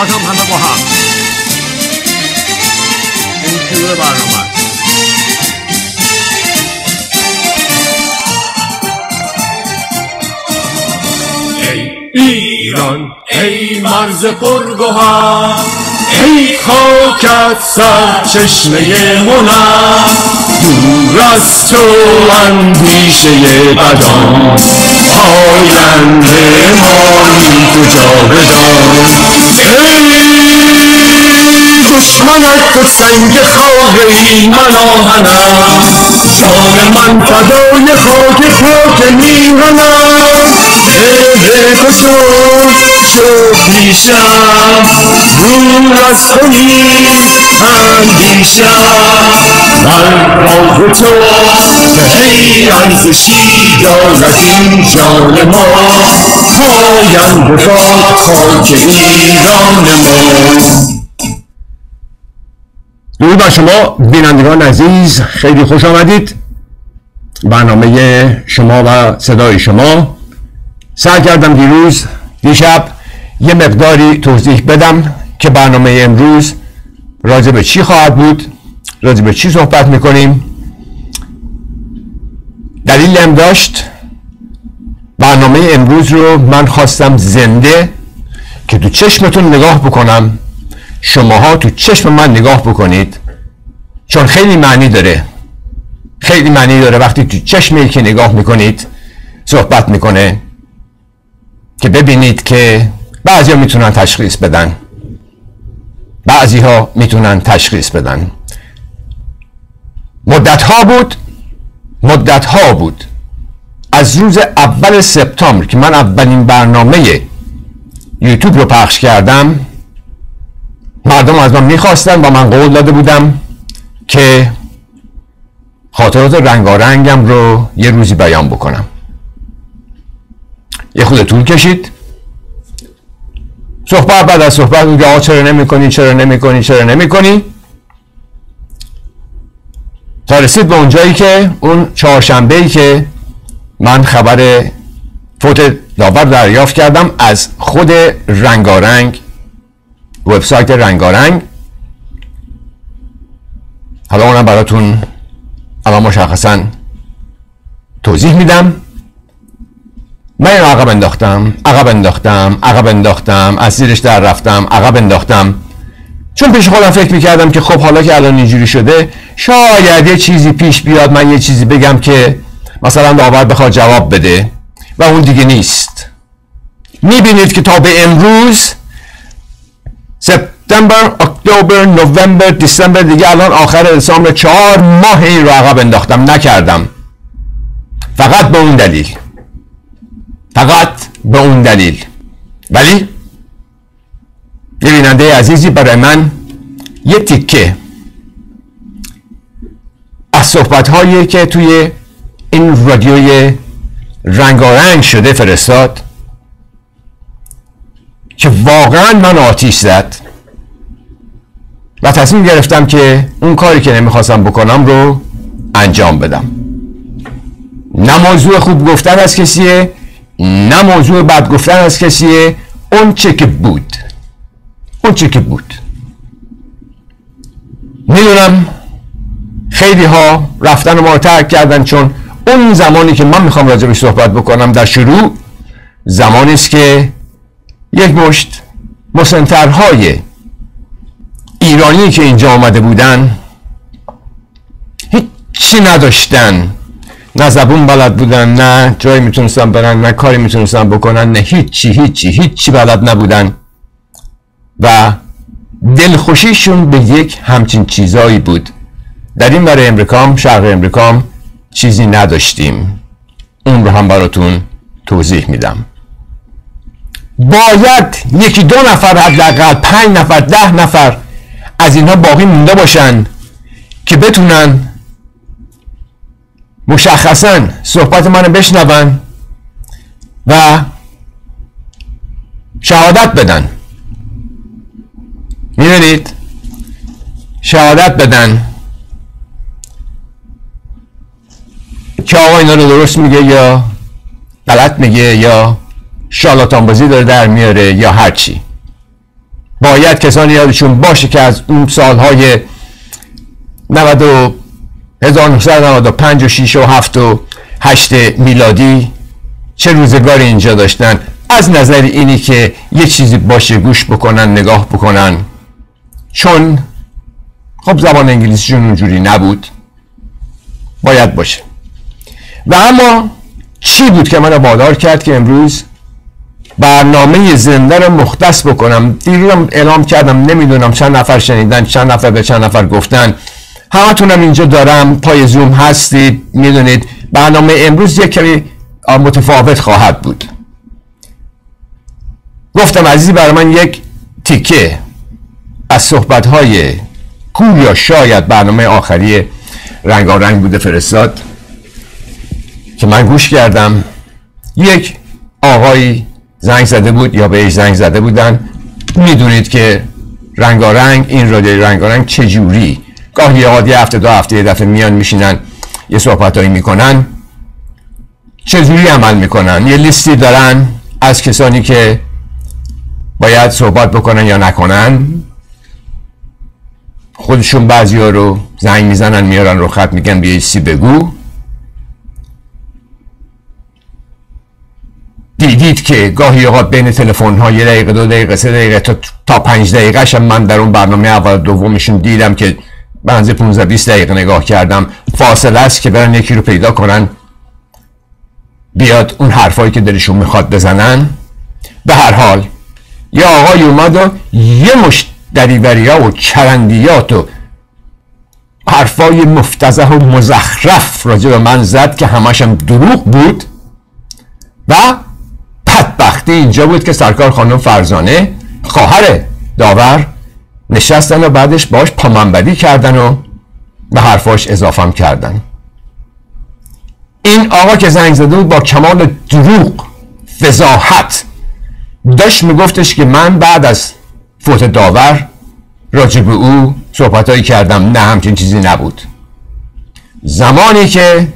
好生盘盘过哈。真去了吧，上班。ایران ای مرز پرگوهر ای خاکت سر چشمه هنر دور از تو اندیشه بدان آینده مانی کجا بدان دشمنت تو سنگ خاک ای من آهنم جان من فدای خاک خاک که هه هه کشو شو پیشم روم راست کنی اندیشم من راه تو به حیران کشی دارد این جان ما پایم بباد خاک ایران ما درود بر شما بینندگان عزیز خیلی خوش آمدید برنامه شما و صدای شما سعی کردم دیروز دیشب یه مقداری توضیح بدم که برنامه امروز راجع به چی خواهد بود راجع به چی صحبت میکنیم دلیل هم داشت برنامه امروز رو من خواستم زنده که تو چشمتون نگاه بکنم شماها تو چشم من نگاه بکنید چون خیلی معنی داره خیلی معنی داره وقتی تو چشم که نگاه میکنید صحبت میکنه که ببینید که بعضی ها میتونن تشخیص بدن بعضی ها میتونن تشخیص بدن مدت ها بود مدت ها بود از روز اول سپتامبر که من اولین برنامه یوتیوب رو پخش کردم مردم از من میخواستن و من قول داده بودم که خاطرات رنگارنگم رو یه روزی بیان بکنم یه خود طول کشید صحبت بعد از صحبت میگه آقا چرا نمیکنی چرا نمیکنی چرا نمیکنی تا رسید به اونجایی که اون چهارشنبه ای که من خبر فوت داور دریافت کردم از خود رنگارنگ وبسایت رنگارنگ حالا اونم براتون الان مشخصا توضیح میدم من اینو عقب انداختم عقب انداختم عقب انداختم از زیرش در رفتم عقب انداختم چون پیش خودم فکر میکردم که خب حالا که الان اینجوری شده شاید یه چیزی پیش بیاد من یه چیزی بگم که مثلا داور بخواد جواب بده و اون دیگه نیست میبینید که تا به امروز سپتامبر، اکتبر، نوامبر، دسامبر دیگه الان آخر دسامبر چهار ماه این رو عقب انداختم نکردم فقط به اون دلیل فقط به اون دلیل ولی یه بیننده عزیزی برای من یه تیکه از صحبت هایی که توی این رادیوی رنگارنگ شده فرستاد که واقعا من آتیش زد و تصمیم گرفتم که اون کاری که نمیخواستم بکنم رو انجام بدم نه موضوع خوب گفتن از کسیه نه موضوع بد گفتن از کسیه اون چه که بود اون چه که بود میدونم خیلی ها رفتن ما رو ترک کردن چون اون زمانی که من میخوام به صحبت بکنم در شروع زمانی است که یک مشت مسنترهای ایرانی که اینجا آمده بودن هیچی نداشتن نه زبون بلد بودن نه جایی میتونستن برن نه کاری میتونستن بکنن نه هیچی هیچی هیچی بلد نبودن و دلخوشیشون به یک همچین چیزایی بود در این برای امریکام شرق امریکام چیزی نداشتیم اون رو هم براتون توضیح میدم باید یکی دو نفر حداقل پنج نفر ده نفر از اینها باقی مونده باشن که بتونن مشخصا صحبت رو بشنون و شهادت بدن میبینید شهادت بدن که آقا اینا رو درست میگه یا غلط میگه یا شالاتان بازی داره در میاره یا هرچی باید کسانی یادشون باشه که از اون سالهای 1995 و 6 و 7 و 8 میلادی چه روزگاری اینجا داشتن از نظر اینی که یه چیزی باشه گوش بکنن نگاه بکنن چون خب زبان انگلیسیشون اونجوری نبود باید باشه و اما چی بود که رو بادار کرد که امروز برنامه زنده رو مختص بکنم دیروزم اعلام کردم نمیدونم چند نفر شنیدن چند نفر به چند نفر گفتن همتونم اینجا دارم پای زوم هستید میدونید برنامه امروز یک کمی متفاوت خواهد بود گفتم عزیزی برای من یک تیکه از صحبت های یا شاید برنامه آخری رنگارنگ بوده فرستاد که من گوش کردم یک آقایی زنگ زده بود یا بهش زنگ زده بودن میدونید که رنگارنگ این رادیو رنگارنگ چجوری گاهی اوقات یه هفته دو هفته یه دفعه میان میشینن یه هایی میکنن چجوری عمل میکنن یه لیستی دارن از کسانی که باید صحبت بکنن یا نکنن خودشون بعضی ها رو زنگ میزنن میارن رو خط میگن بیا سی بگو دیدید که گاهی اوقات بین تلفن ها یه دقیقه دو دقیقه سه دقیقه تا, تا پنج دقیقه من در اون برنامه اول دومشون دیدم که بنز 15 20 دقیقه نگاه کردم فاصله است که برن یکی رو پیدا کنن بیاد اون حرفایی که دلشون میخواد بزنن به هر حال یه آقای اومد و یه مش دریوریا و چرندیات و حرفای مفتزه و مزخرف راجع به من زد که همشم دروغ بود و بدبختی اینجا بود که سرکار خانم فرزانه خواهر داور نشستن و بعدش باش پامنبری کردن و به حرفاش اضافم کردن این آقا که زنگ زده بود با کمال دروغ فضاحت داشت میگفتش که من بعد از فوت داور راجب او صحبتهایی کردم نه همچین چیزی نبود زمانی که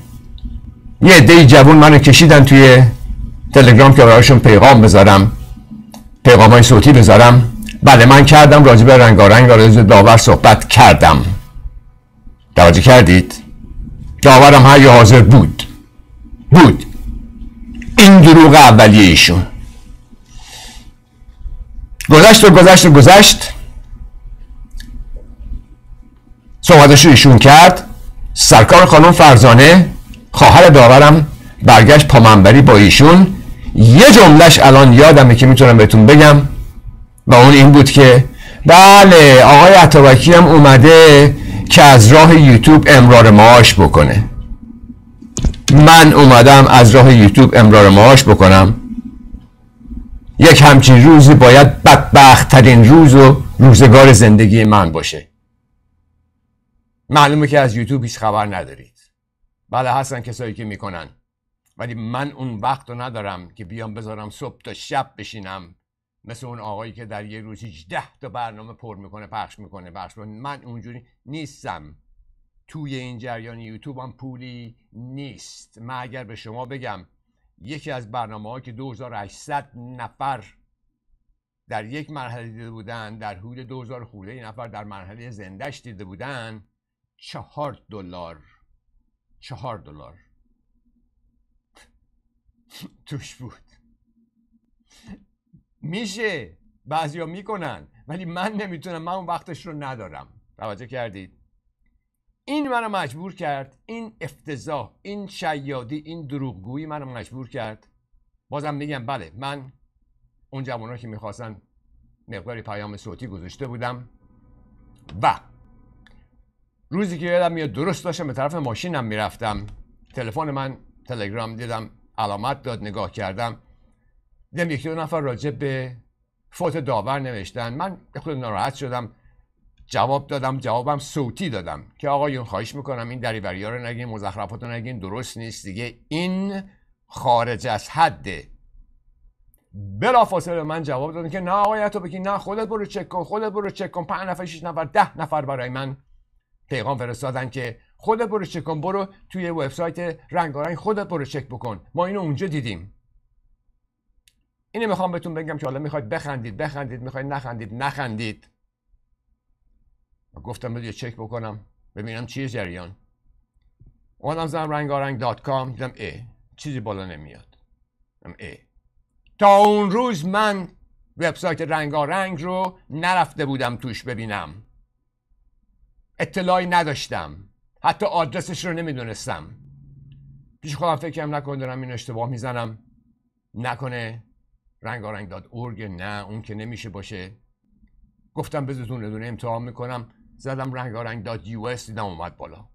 یه عده جوون منو کشیدن توی تلگرام که برایشون پیغام بذارم پیغام های صوتی بذارم بله من کردم راجع به رنگارنگ و داور صحبت کردم توجه کردید داورم هر حاضر بود بود این دروغ اولیه ایشون گذشت و گذشت و گذشت صحبتش ایشون کرد سرکار خانم فرزانه خواهر داورم برگشت پامنبری با ایشون یه جملهش الان یادمه که میتونم بهتون بگم و اون این بود که بله آقای عطابکی هم اومده که از راه یوتیوب امرار معاش بکنه من اومدم از راه یوتیوب امرار معاش بکنم یک همچین روزی باید بدبخت ترین روز و روزگار زندگی من باشه معلومه که از یوتیوب هیچ خبر ندارید بله هستن کسایی که میکنن ولی من اون وقت رو ندارم که بیام بذارم صبح تا شب بشینم مثل اون آقایی که در یه روز 18 تا برنامه پر میکنه پخش میکنه پخش میکنه من اونجوری نیستم توی این جریان یوتیوب هم پولی نیست من اگر به شما بگم یکی از برنامه که 2800 نفر در یک مرحله دیده بودن در حدود 2000 خوله نفر در مرحله زندش دیده بودن چهار دلار چهار دلار توش بود میشه بعضیا میکنن ولی من نمیتونم من اون وقتش رو ندارم توجه کردید این منو مجبور کرد این افتضاح این شیادی این دروغگویی منو مجبور کرد بازم میگم بله من اون جوونایی که میخواستن مقداری پیام صوتی گذاشته بودم و روزی که یادم میاد درست داشتم به طرف ماشینم میرفتم تلفن من تلگرام دیدم علامت داد نگاه کردم دیدم یکی دو نفر راجب به فوت داور نوشتن من خود ناراحت شدم جواب دادم جوابم صوتی دادم که آقایون خواهش میکنم این دریوری ها رو نگین مزخرفات رو نگین درست نیست دیگه این خارج از حده بلافاصله من جواب دادم که نه آقای تو بگی نه خودت برو چک کن خودت برو چک کن پنج نفر شش نفر ده نفر برای من پیغام فرستادن که خودت برو چک کن برو توی وبسایت رنگارنگ خودت برو چک بکن ما اینو اونجا دیدیم اینه میخوام بهتون بگم که حالا میخواید بخندید بخندید میخواید نخندید نخندید گفتم بذار چک بکنم ببینم چیه جریان اومدم زنم رنگارنگ دات کام دیدم ای چیزی بالا نمیاد دیدم ای تا اون روز من وبسایت رنگارنگ رو نرفته بودم توش ببینم اطلاعی نداشتم حتی آدرسش رو نمیدونستم پیش خودم فکرم نکنه دارم این اشتباه میزنم نکنه رنگارنگ داد نه اون که نمیشه باشه گفتم بذار دونه دونه امتحان میکنم زدم رنگارنگ داد یو دیدم اومد بالا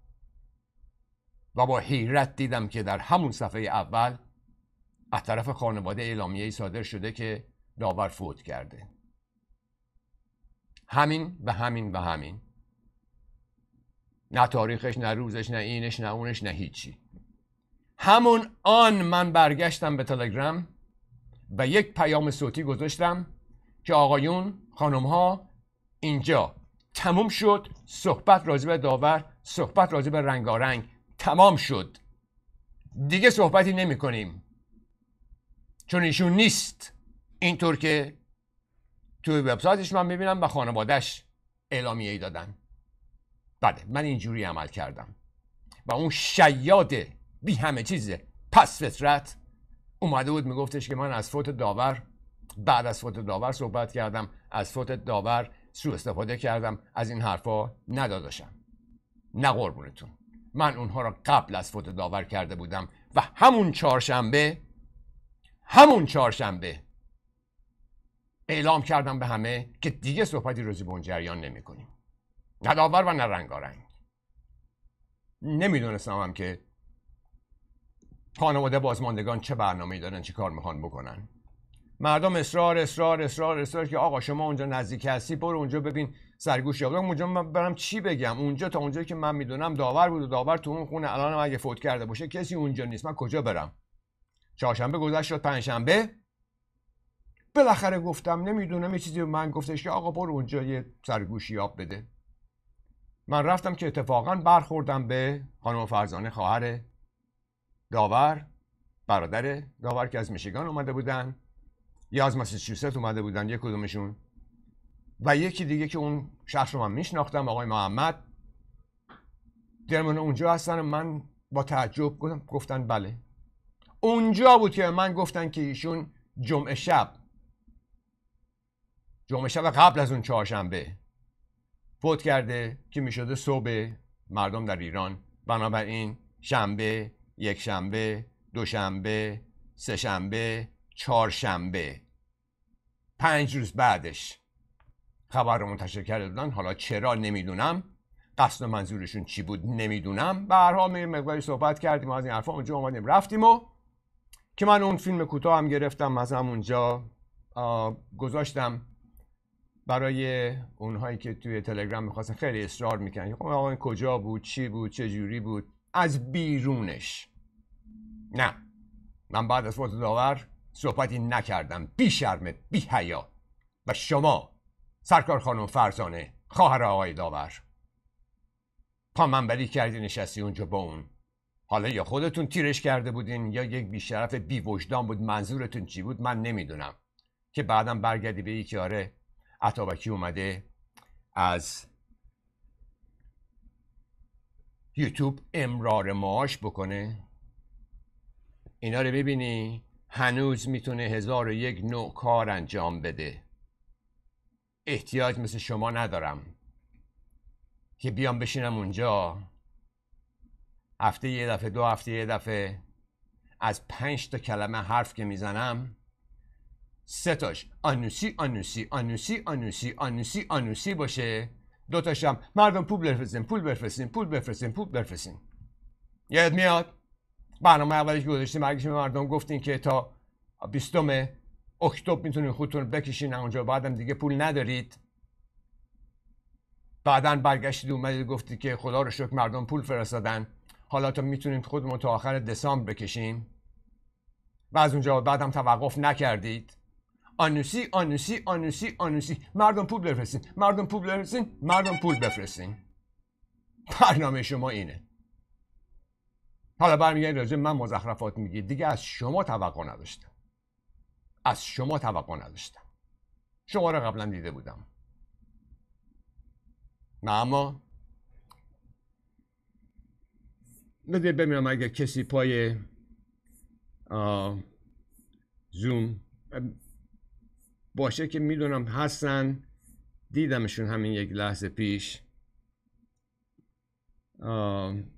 و با حیرت دیدم که در همون صفحه اول از طرف خانواده اعلامیه ای صادر شده که داور فوت کرده همین به همین و همین نه تاریخش نه روزش نه اینش نه اونش نه هیچی همون آن من برگشتم به تلگرام و یک پیام صوتی گذاشتم که آقایون خانم ها اینجا تموم شد صحبت راجع به داور صحبت راجع به رنگارنگ تمام شد دیگه صحبتی نمی کنیم چون ایشون نیست اینطور که توی وبسایتش من میبینم و خانوادهش اعلامیه ای دادن بله من اینجوری عمل کردم و اون شیاد بی همه چیز پس فطرت اومده بود میگفتش که من از فوت داور بعد از فوت داور صحبت کردم از فوت داور سوء استفاده کردم از این حرفا نداداشم نه قربونتون من اونها را قبل از فوت داور کرده بودم و همون چهارشنبه همون چهارشنبه اعلام کردم به همه که دیگه صحبتی روزی به اون جریان نمی کنیم نه داور و نه رنگارنگ نمیدونستم هم که خانواده بازماندگان چه برنامه‌ای دارن چه کار میخوان بکنن مردم اصرار اصرار اصرار اصرار که آقا شما اونجا نزدیک هستی برو اونجا ببین سرگوش یاقی اونجا من برم چی بگم اونجا تا اونجا که من میدونم داور بود و داور تو اون خونه الان اگه فوت کرده باشه کسی اونجا نیست من کجا برم چهارشنبه گذشت شد پنجشنبه بالاخره گفتم نمیدونم یه چیزی من گفتش که آقا برو اونجا یه سرگوشی آب بده من رفتم که اتفاقا برخوردم به خانم فرزانه خواهر داور برادر داور که از میشیگان اومده بودن یا از مساچوست اومده بودن یک کدومشون و یکی دیگه که اون شخص رو من میشناختم آقای محمد درمون اونجا هستن من با تعجب گفتم گفتن بله اونجا بود که من گفتن که ایشون جمعه شب جمعه شب قبل از اون چهارشنبه فوت کرده که میشده صبح مردم در ایران بنابراین شنبه یک شنبه دوشنبه سه شنبه شنبه پنج روز بعدش خبر رو منتشر کرده بودن حالا چرا نمیدونم قصد و منظورشون چی بود نمیدونم به هر حال مقداری صحبت کردیم و از این حرفا اونجا اومدیم رفتیم و که من اون فیلم کوتاه هم گرفتم از اونجا گذاشتم برای اونهایی که توی تلگرام میخواستن خیلی اصرار میکنن خب آقا کجا بود چی بود چه جوری بود از بیرونش نه من بعد از فوت داور صحبتی نکردم بی شرم بی حیا و شما سرکار خانم فرزانه خواهر آقای داور منبری کردی نشستی اونجا با اون حالا یا خودتون تیرش کرده بودین یا یک بیشرف بی وجدان بود منظورتون چی بود من نمیدونم که بعدم برگردی به یکی آره عطابکی اومده از یوتیوب امرار معاش بکنه اینا رو ببینی هنوز میتونه هزار و یک نوع کار انجام بده احتیاج مثل شما ندارم که بیام بشینم اونجا هفته یه دفعه دو هفته یه دفعه از پنج تا کلمه حرف که میزنم سه تاش آنوسی آنوسی آنوسی آنوسی آنوسی آنوسی باشه دوتاشم مردم پول بفرستین پول بفرستین پول بفرستین پول بفرستین یاد میاد برنامه اولش گذاشتیم اگه به مردم گفتین که تا 20 اکتبر میتونین خودتون بکشین اونجا بعدم دیگه پول ندارید بعدا برگشتید اومدید گفتی که خدا رو شکر مردم پول فرستادن حالا تا میتونین خودمون تا آخر دسامبر بکشیم و از اونجا بعدم توقف نکردید آنوسی آنوسی آنوسی آنوسی مردم پول بفرستین مردم پول بفرستین مردم پول بفرستین برنامه شما اینه حالا برمیگردید راجع من مزخرفات میگید دیگه از شما توقع نداشتم از شما توقع نداشتم شما رو قبلا دیده بودم نه اما ببینم اگه کسی پای زوم باشه که میدونم هستن دیدمشون همین یک لحظه پیش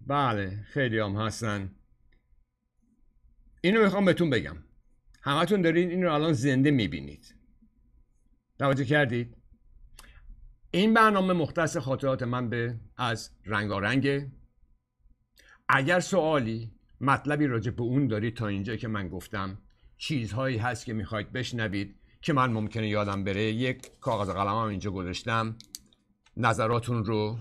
بله خیلی هم هستن اینو میخوام بهتون بگم همتون دارین این رو الان زنده میبینید توجه کردید این برنامه مختص خاطرات من به از رنگارنگ اگر سوالی مطلبی راجع به اون دارید تا اینجا که من گفتم چیزهایی هست که میخواید بشنوید که من ممکنه یادم بره یک کاغذ هم اینجا گذاشتم نظراتون رو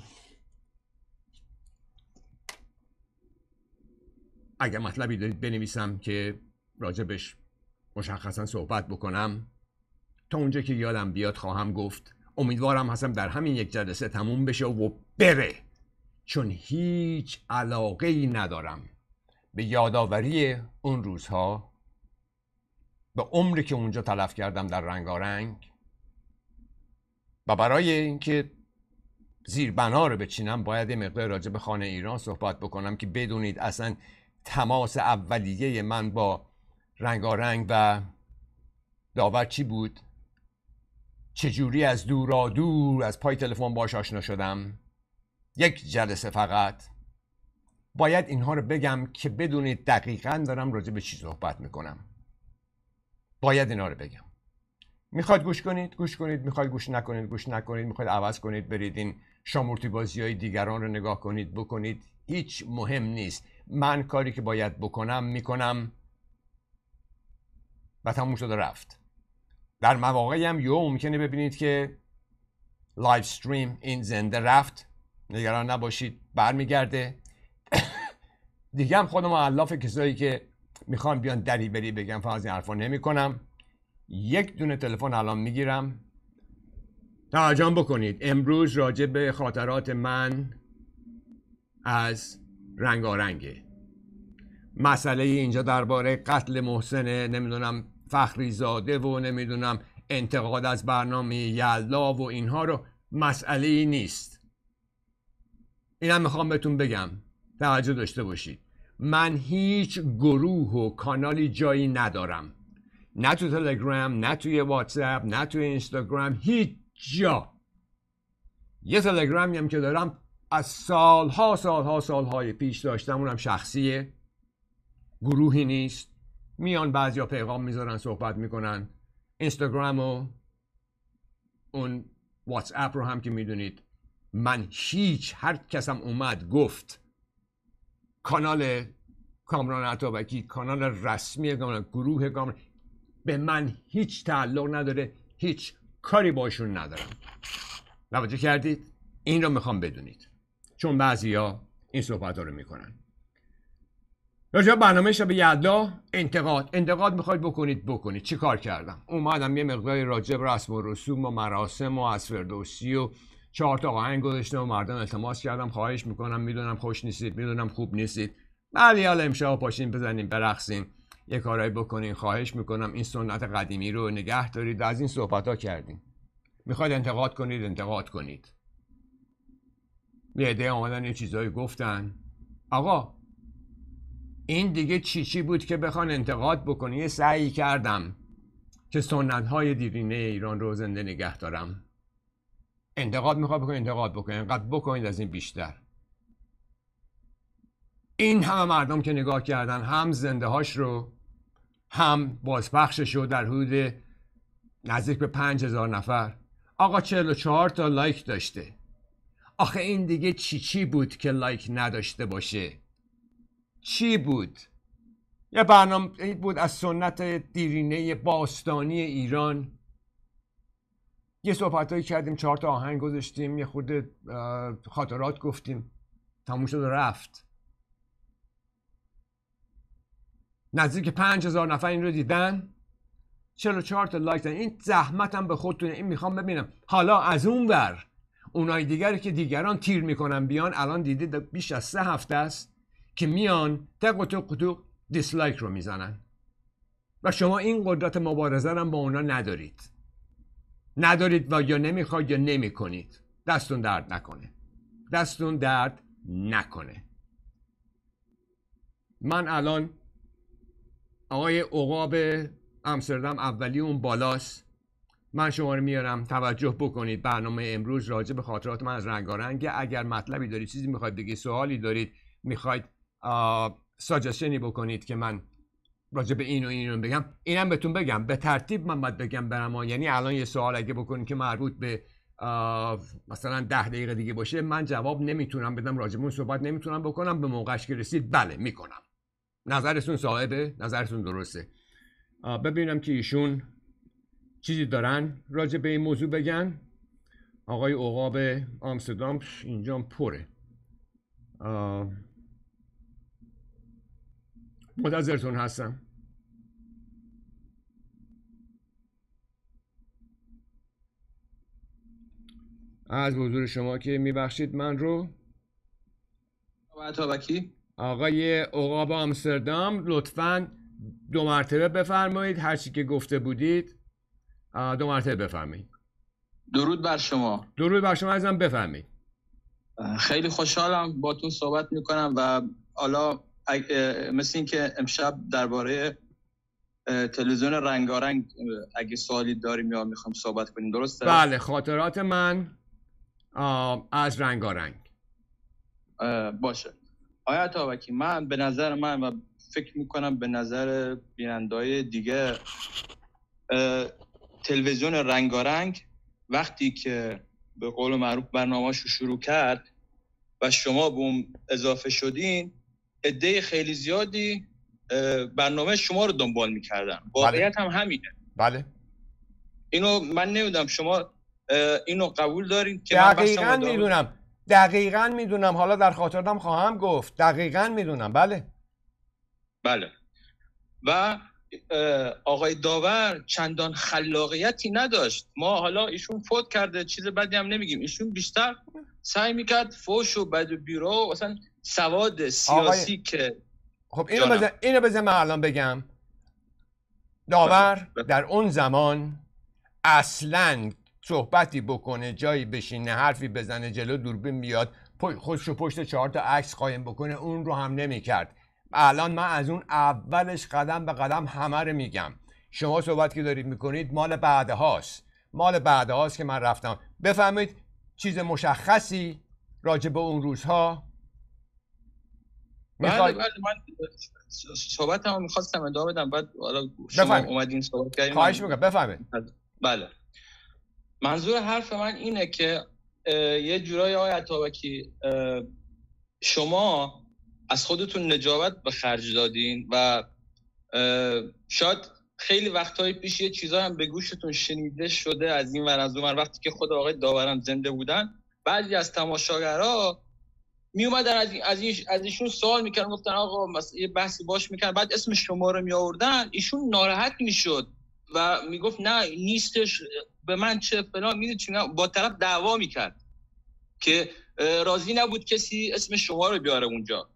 اگر مطلبی دارید بنویسم که راجبش مشخصا صحبت بکنم تا اونجا که یادم بیاد خواهم گفت امیدوارم هستم در همین یک جلسه تموم بشه و بره چون هیچ علاقه ای ندارم به یادآوری اون روزها به عمری که اونجا تلف کردم در رنگارنگ و برای اینکه زیر بنا رو بچینم باید یه مقدار راجع به خانه ایران صحبت بکنم که بدونید اصلا تماس اولیه من با رنگارنگ و داور چی بود چجوری از دورا دور از پای تلفن باش آشنا شدم یک جلسه فقط باید اینها رو بگم که بدونید دقیقا دارم راجع به چی صحبت میکنم باید اینا رو بگم میخواد گوش کنید گوش کنید میخواد گوش نکنید گوش نکنید میخواد عوض کنید برید این شامورتی بازی های دیگران رو نگاه کنید بکنید هیچ مهم نیست من کاری که باید بکنم میکنم و تموم شده رفت در مواقعی هم یو ممکنه ببینید که لایف استریم این زنده رفت نگران نباشید برمیگرده دیگه هم خودم علاف کسایی که میخوان بیان بری بگم فقط از این حرفا کنم یک دونه تلفن الان میگیرم تعجب بکنید امروز راجع به خاطرات من از رنگارنگه مسئله اینجا درباره قتل محسن نمیدونم فخری زاده و نمیدونم انتقاد از برنامه یلا و اینها رو مسئله ای نیست اینم میخوام بهتون بگم توجه داشته باشید من هیچ گروه و کانالی جایی ندارم نه تو تلگرام نه توی واتساپ نه توی اینستاگرام هیچ جا یه تلگرامی هم که دارم از سالها سالها سالهای پیش داشتم اونم شخصیه گروهی نیست میان بعضیا پیغام میذارن صحبت میکنن اینستاگرام و اون واتس اپ رو هم که میدونید من هیچ هر کسم اومد گفت کانال کامران عطابکی کانال رسمی کامران گروه کامران به من هیچ تعلق نداره هیچ کاری باشون ندارم توجه کردید این رو میخوام بدونید چون بعضیا این صحبت ها رو میکنن رجا برنامه شب یدلا انتقاد انتقاد میخواید بکنید بکنید چی کار کردم اومدم یه مقداری راجب رسم و رسوم و مراسم و از فردوسی و چهار تا آهنگ گذاشتم و مردم التماس کردم خواهش میکنم میدونم خوش نیستید میدونم خوب نیستید ولی بله، حالا امشب پاشین بزنیم برقصیم یه کارایی بکنین خواهش میکنم این سنت قدیمی رو نگه دارید و از این صحبت ها کردیم میخواید انتقاد کنید انتقاد کنید یه عده آمدن یه چیزایی گفتن آقا این دیگه چی چی بود که بخوان انتقاد بکنی یه سعی کردم که سنت های دیرینه ایران رو زنده نگه دارم انتقاد میخواد بکنید انتقاد بکنه، انقدر بکنید از این بیشتر این همه مردم که نگاه کردن هم زنده هاش رو هم بازپخشش رو در حدود نزدیک به پنج هزار نفر آقا چهار تا لایک داشته آخه این دیگه چی چی بود که لایک نداشته باشه چی بود یه برنامه بود از سنت دیرینه باستانی ایران یه صحبتهایی کردیم چهار تا آهنگ گذاشتیم یه خود خاطرات گفتیم تموم شد و رفت نزدیک پنج هزار نفر این رو دیدن چهار تا لایک دن. این هم به خودتونه این میخوام ببینم حالا از اون ور اونای دیگری که دیگران تیر میکنن بیان الان دیده بیش از سه هفته است که میان تق و تق دیسلایک رو میزنن و شما این قدرت مبارزه هم با اونا ندارید ندارید و یا نمیخواید یا نمیکنید دستون درد نکنه دستون درد نکنه من الان آقای عقاب امسردم اولی اون بالاست من شما رو میارم توجه بکنید برنامه امروز راجع به خاطرات من از رنگارنگ اگر مطلبی دارید چیزی میخواید بگید سوالی دارید میخواید ساجشنی بکنید که من راجع به این و این رو بگم اینم بهتون بگم به ترتیب من باید بگم برم یعنی الان یه سوال اگه بکنین که مربوط به مثلا ده دقیقه دیگه باشه من جواب نمیتونم بدم راجع اون صحبت نمیتونم بکنم به موقعش که رسید بله میکنم نظرتون صاحبه نظرتون درسته ببینم که ایشون چیزی دارن راجع به این موضوع بگن آقای اوقاب آمستردام اینجا پره منتظرتون هستم از حضور شما که میبخشید من رو آقای اقاب آمستردام لطفا دو مرتبه بفرمایید هرچی که گفته بودید دو مرتبه بفرمایید درود بر شما درود بر شما ازم بفرمایید خیلی خوشحالم باتون صحبت میکنم و حالا مثل اینکه امشب درباره تلویزیون رنگارنگ اگه سوالی داریم یا میخوام صحبت کنیم درسته بله خاطرات من از رنگارنگ باشه آیا وکی من به نظر من و فکر میکنم به نظر بینندای دیگه تلویزیون رنگارنگ وقتی که به قول معروف برنامه شروع کرد و شما به اون اضافه شدین عده خیلی زیادی برنامه شما رو دنبال میکردن بله. واقعیت هم همینه بله اینو من نمیدونم شما اینو قبول دارین که دقیقا میدونم دقیقا میدونم حالا در خاطرم خواهم گفت دقیقا میدونم بله بله و آقای داور چندان خلاقیتی نداشت ما حالا ایشون فوت کرده چیز بدی هم نمیگیم ایشون بیشتر سعی میکرد فوش و بد و بیرو اصلا سواد سیاسی که خب اینو بزن... اینو بزن من الان بگم داور در اون زمان اصلا صحبتی بکنه جایی بشینه حرفی بزنه جلو دوربین بیاد خودش رو پشت چهار تا عکس قایم بکنه اون رو هم نمیکرد الان من از اون اولش قدم به قدم همه رو میگم شما صحبت که دارید میکنید مال بعد هاست مال بعد هاست که من رفتم بفهمید چیز مشخصی راجع به اون روزها بله،, بله من صحبت هم میخواستم بدم بعد حالا اومدین صحبت بفهمید بله منظور حرف من اینه که یه جورای آقای شما از خودتون نجابت به خرج دادین و شاید خیلی وقتهای پیش یه چیزا هم به گوشتون شنیده شده از این ور از وقتی که خود آقای داورم زنده بودن بعضی از تماشاگرها می اومدن از, از, از ایشون سوال میکردن گفتن آقا یه بحثی باش میکردن بعد اسم شما رو می آوردن ایشون ناراحت میشد و میگفت نه نیستش به من چه فلان میده چون با طرف دعوا میکرد که راضی نبود کسی اسم شما رو بیاره اونجا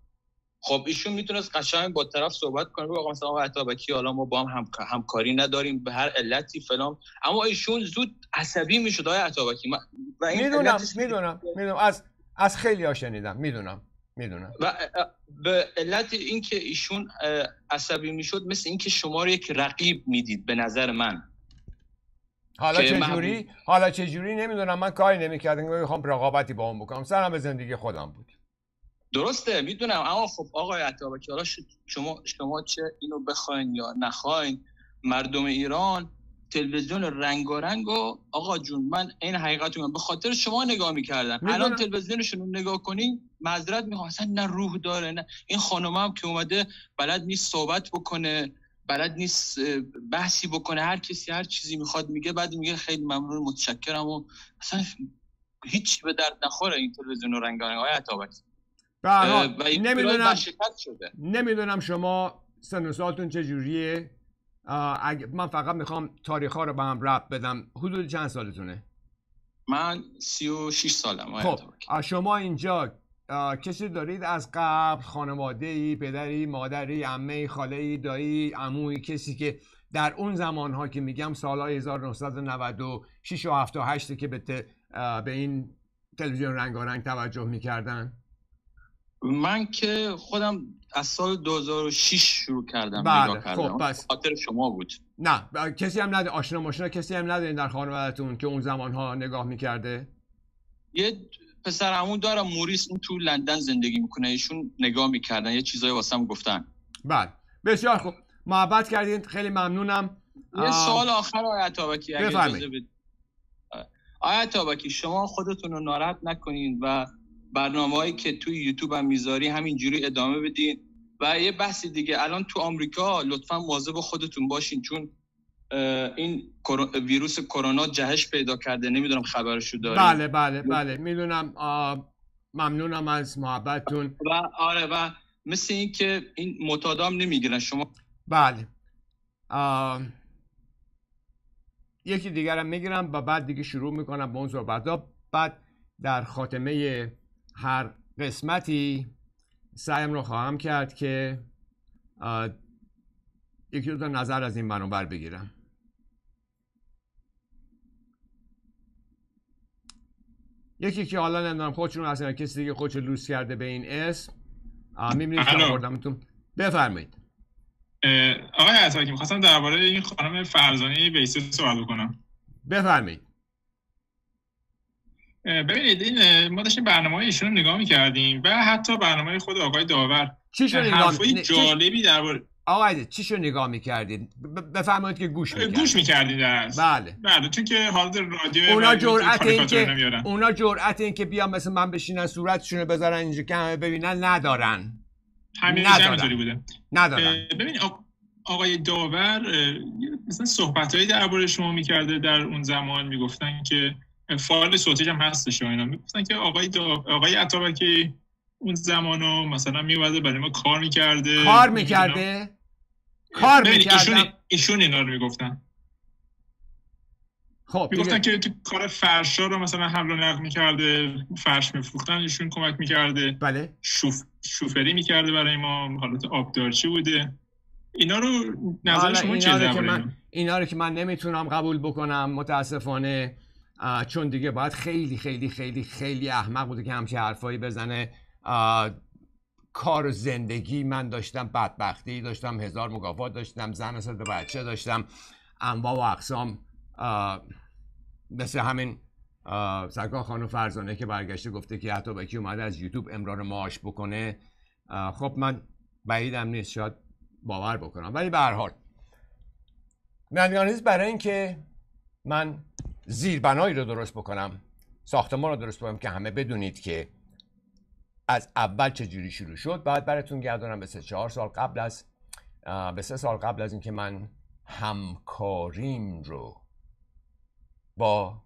خب ایشون میتونست قشنگ با طرف صحبت کنه آقا مثلا آقا عطابکی حالا ما با هم, هم همکاری نداریم به هر علتی فلان اما ایشون زود عصبی میشد آقا عطابکی من... میدونم میدونم میدونم از از خیلی آشنیدم میدونم میدونم و به علت اینکه ایشون عصبی میشد مثل اینکه شما رو یک رقیب میدید به نظر من حالا چه جوری حالا چه جوری نمیدونم من کاری نمیکردم که میخوام رقابتی با اون بکنم سرم به زندگی خودم بود درسته میدونم اما خب آقای عطابکی حالا شما شما چه اینو بخواین یا نخواین مردم ایران تلویزیون رنگارنگ و آقا جون من این حقیقت من به خاطر شما نگاه میکردم الان تلویزیونشون رو نگاه کنین معذرت میخوام اصلا نه روح داره نه این خانم هم که اومده بلد نیست صحبت بکنه بلد نیست بحثی بکنه هر کسی هر چیزی میخواد میگه بعد میگه خیلی ممنون متشکرم و اصلا هیچ به درد نخوره این تلویزیون رنگارنگ آیا تابت؟ نمیدونم شده. نمیدونم شما سن چجوریه من فقط میخوام تاریخ ها رو به هم ربط بدم حدود چند سالتونه من شیش سالم خب شما اینجا کسی دارید از قبل خانواده ای پدری مادری عمه خاله ای دایی اموی کسی که در اون زمان ها که میگم سالهای 1996 و 78 که به, به این تلویزیون رنگارنگ توجه میکردن من که خودم از سال 2006 شروع کردم بله. نگاه کردم خب خاطر شما بود نه کسی هم نده آشنا ماشنا کسی هم نده در خانوادتون که اون زمان ها نگاه میکرده یه پسر همون دارم موریس اون تو لندن زندگی میکنه ایشون نگاه میکردن یه چیزایی هم گفتن بله بسیار خوب محبت کردین خیلی ممنونم یه سوال آخر آیا اگه اجازه بدید شما خودتون رو ناراحت نکنین و برنامه هایی که توی یوتیوب هم میذاری همینجوری ادامه بدین و یه بحثی دیگه الان تو آمریکا لطفا مواظب خودتون باشین چون این ویروس کرونا جهش پیدا کرده نمیدونم خبرشو داری بله بله بله میدونم ممنونم از محبتتون و آره و مثل این که این متادام نمیگیرن شما بله یکی دیگرم میگیرم و بعد دیگه شروع میکنم به اون بعد در خاتمه هر قسمتی سعیم رو خواهم کرد که یکی دو تا نظر از این بر بگیرم یکی که حالا نمیدونم خودشون هستن کسی دیگه خودشو لوس کرده به این اسم میبینید که اتون بفرمایید آقای حتاکی میخواستم درباره این خانم فرزانه بیسه سوال بکنم بفرمایید ببینید این ما داشتیم برنامه ایشون نگاه میکردیم و حتی برنامه خود آقای داور چی شد حرفای جالبی درباره آقای چی شو نگاه میکردید بفرمایید که گوش میکردید گوش میکردید بله بله چون که در رادیو اونا جرأت این که اونا جرأت این که بیان مثل من بشینن صورتشون رو بذارن اینجا که همه ببینن ندارن همین اینطوری بوده ندارن ببین آقای داور مثلا صحبتایی درباره شما میکرده در اون زمان میگفتن که فایل صوتیش هم هستش و اینا میگفتن که آقای دا... آقای که اون زمانو مثلا میواده برای ما کار میکرده کار میکرده کار میکردم ایشون, اینا رو میگفتن خب میگفتن که کار فرشا رو مثلا حمل و نقل میکرده فرش میفروختن ایشون کمک میکرده بله شوف... شوفری میکرده برای ما حالت آبدارچی بوده اینا رو نظر شما چیه اینا رو که من نمیتونم قبول بکنم متاسفانه چون دیگه باید خیلی خیلی خیلی خیلی احمق بوده که همچه حرفایی بزنه کار زندگی من داشتم بدبختی داشتم هزار مکافات داشتم زن اصد به بچه داشتم انواع و اقسام مثل همین سرکار خانو فرزانه که برگشته گفته که حتی بکی اومده از یوتیوب امرار معاش بکنه خب من بعیدم نیست شاید باور بکنم ولی به هر حال برای اینکه من زیربنایی رو درست بکنم ساختمان رو درست بکنم که همه بدونید که از اول چه جوری شروع شد بعد براتون گردونم به سه سال قبل از به سه سال قبل از اینکه من همکاریم رو با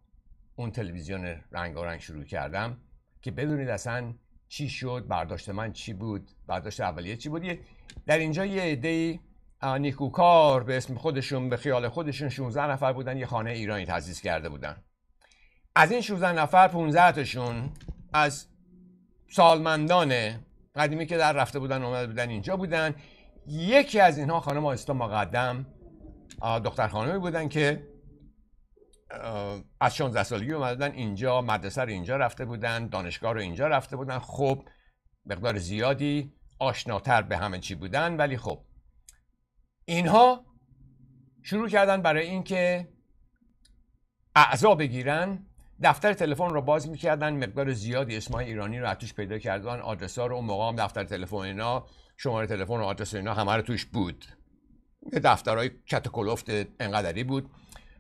اون تلویزیون رنگارنگ شروع کردم که بدونید اصلا چی شد برداشت من چی بود برداشت اولیه چی بود در اینجا یه عده نیکوکار به اسم خودشون به خیال خودشون 16 نفر بودن یه خانه ایرانی تأسیس کرده بودن از این 16 نفر 15 تاشون از سالمندان قدیمی که در رفته بودن اومده بودن اینجا بودن یکی از اینها خانم آیستا مقدم دختر خانمی بودن که از 16 سالگی بودن اینجا مدرسه رو اینجا رفته بودن دانشگاه رو اینجا رفته بودن خب مقدار زیادی آشناتر به همه چی بودن ولی خب اینها شروع کردن برای اینکه اعضا بگیرن دفتر تلفن رو باز میکردن مقدار زیادی اسمای ایرانی رو توش پیدا کردن آدرس ها رو اون موقع هم دفتر تلفن اینا شماره تلفن و آدرس اینا همه رو توش بود یه دفترهای کت انقدری بود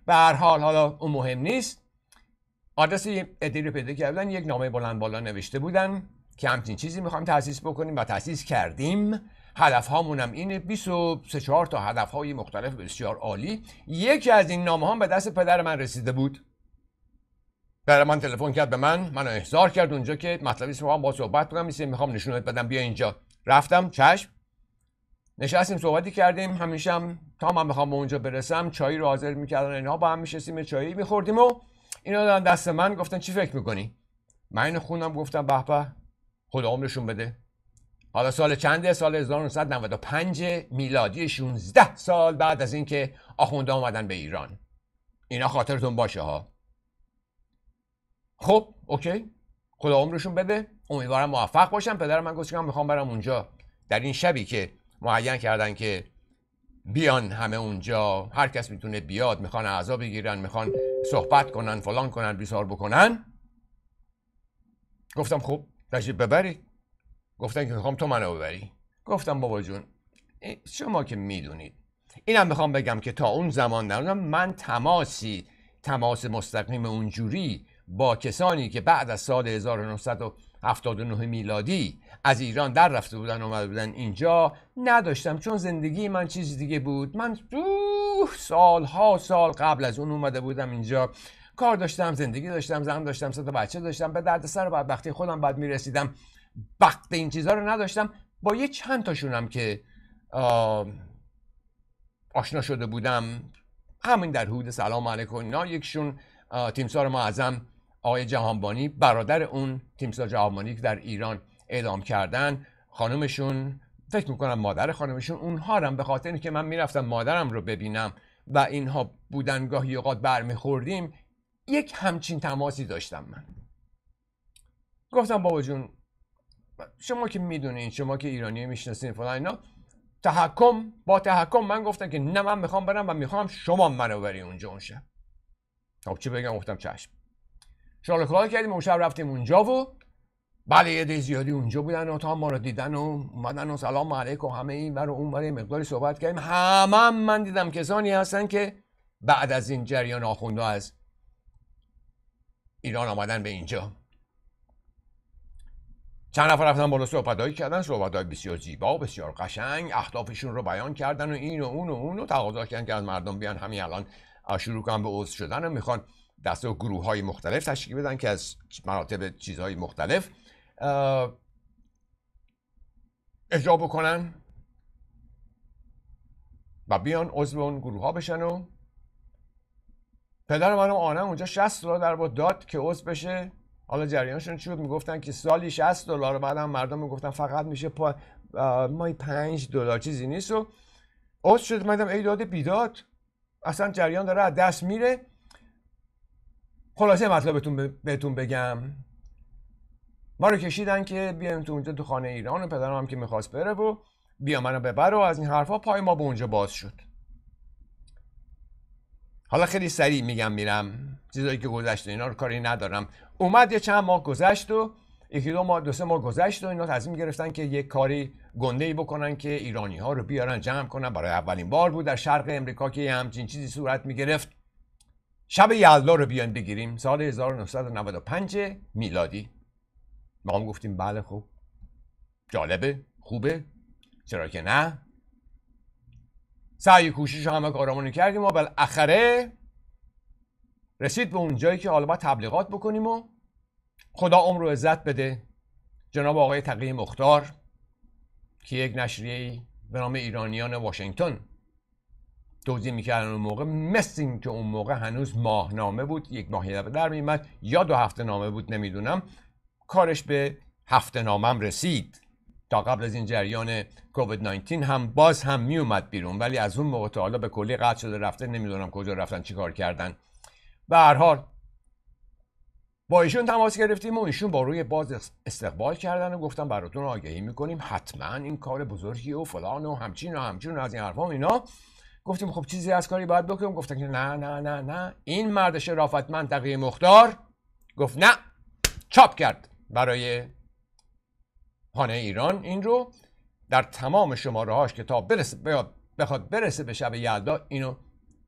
به هر حال حالا اون مهم نیست آدرس ادی رو پیدا کردن یک نامه بلند بالا نوشته بودن که همچین چیزی میخوام تاسیس بکنیم و تاسیس کردیم هدف هامون هم اینه 23 تا هدف های مختلف بسیار عالی یکی از این نامه ها به دست پدر من رسیده بود پدر من تلفن کرد به من منو احضار کرد اونجا که مطلبی هم با صحبت کنم میخوام نشونت بدم بیا اینجا رفتم چشم نشستیم صحبتی کردیم همیشه هم تا من میخوام اونجا برسم چای رو حاضر میکردن اینها با هم میشستیم چایی میخوردیم و اینا دادن دست من گفتن چی فکر میکنی من اینو خوندم گفتم به به خدا عمرشون بده حالا سال چنده سال 1995 میلادی 16 سال بعد از اینکه آخونده آمدن به ایران اینا خاطرتون باشه ها خب اوکی خدا عمرشون بده امیدوارم موفق باشم پدر من گفت میخوام برم اونجا در این شبی که معین کردن که بیان همه اونجا هر کس میتونه بیاد میخوان اعضا بگیرن میخوان صحبت کنن فلان کنن بیسار بکنن گفتم خب تشریف ببرید گفتن که میخوام تو منو ببری گفتم بابا جون شما که میدونید اینم میخوام بگم که تا اون زمان نم من تماسی تماس مستقیم اونجوری با کسانی که بعد از سال 1979 میلادی از ایران در رفته بودن اومده بودن اینجا نداشتم چون زندگی من چیز دیگه بود من سالها سال قبل از اون اومده بودم اینجا کار داشتم زندگی داشتم زن داشتم سه تا بچه داشتم به دردسر و بدبختی خودم بعد میرسیدم وقت این چیزها رو نداشتم با یه چند تاشونم که آشنا شده بودم همین در حود سلام علیکم اینا یکشون تیمسار معظم آقای جهانبانی برادر اون تیمسار جهانبانی که در ایران اعدام کردن خانمشون فکر میکنم مادر خانمشون اونها هم به خاطر اینکه من میرفتم مادرم رو ببینم و اینها بودن گاهی اوقات برمیخوردیم یک همچین تماسی داشتم من گفتم بابا جون شما که میدونین شما که ایرانی میشناسین فلان اینا تحکم با تحکم من گفتم که نه من میخوام برم و میخوام شما منو بری اونجا اون شب خب چی بگم گفتم چشم شارلوک کردیم اون شب رفتیم اونجا و بله یه زیادی اونجا بودن و تا ما رو دیدن و اومدن و سلام علیک و همه این بر و اون برای مقداری صحبت کردیم همه هم من دیدم کسانی هستن که بعد از این جریان آخونده از ایران آمدن به اینجا چند نفر رفتن بالا صحبتهایی کردن صحبتهای بسیار زیبا بسیار قشنگ اهدافشون رو بیان کردن و این و اون و اون و تقاضا کردن که از مردم بیان همین الان شروع کنن به عضو شدن و میخوان دست و گروه های مختلف تشکیل بدن که از مراتب چیزهای مختلف اجرا بکنن و بیان عضو اون گروه ها بشن و پدر منم آنم اونجا 60 دلار در داد که عضو بشه حالا جریانشون چی بود میگفتن که سالی 60 دلار بعدم مردم میگفتن فقط میشه پا مای 5 دلار چیزی نیست و عوض شد مدام ای داد بیداد اصلا جریان داره از دست میره خلاصه مطلبتون بهتون بگم ما رو کشیدن که بیایم تو اونجا تو خانه ایران و پدرم هم که میخواست بره و بیا منو ببر و از این حرفا پای ما به اونجا باز شد حالا خیلی سریع میگم میرم چیزایی که گذشته اینا رو کاری ندارم اومد یه چند ماه گذشت و یکی دو ماه دو سه ماه گذشت و اینا تصمیم گرفتن که یک کاری گنده ای بکنن که ایرانی ها رو بیارن جمع کنن برای اولین بار بود در شرق امریکا که یه همچین چیزی صورت میگرفت شب یلدا رو بیان بگیریم سال 1995 میلادی ما هم گفتیم بله خوب جالبه خوبه چرا که نه سعی کوشش کوشش همه کارامونی کردیم و بالاخره رسید به اون جایی که حالا تبلیغات بکنیم و خدا عمر و عزت بده جناب آقای تقی مختار که یک نشریه به نام ایرانیان واشنگتن توضیح میکردن اون موقع مثل این که اون موقع هنوز ماهنامه بود یک ماهی در میمد یا دو هفته نامه بود نمیدونم کارش به هفته نامم رسید تا قبل از این جریان کووید 19 هم باز هم می اومد بیرون ولی از اون موقع تا حالا به کلی قطع شده رفته نمیدونم کجا رفتن چیکار کردن به هر حال با ایشون تماس گرفتیم و ایشون با روی باز استقبال کردن و گفتم براتون آگهی میکنیم حتما این کار بزرگی و فلان و همچین و همچین از این حرفا اینا گفتیم خب چیزی از کاری باید بکنیم گفتن که نه نه نه نه این مرد شرافتمند تقی مختار گفت نه چاپ کرد برای خانه ایران این رو در تمام شماره هاش که تا برسه بخواد برسه به شب یلدا اینو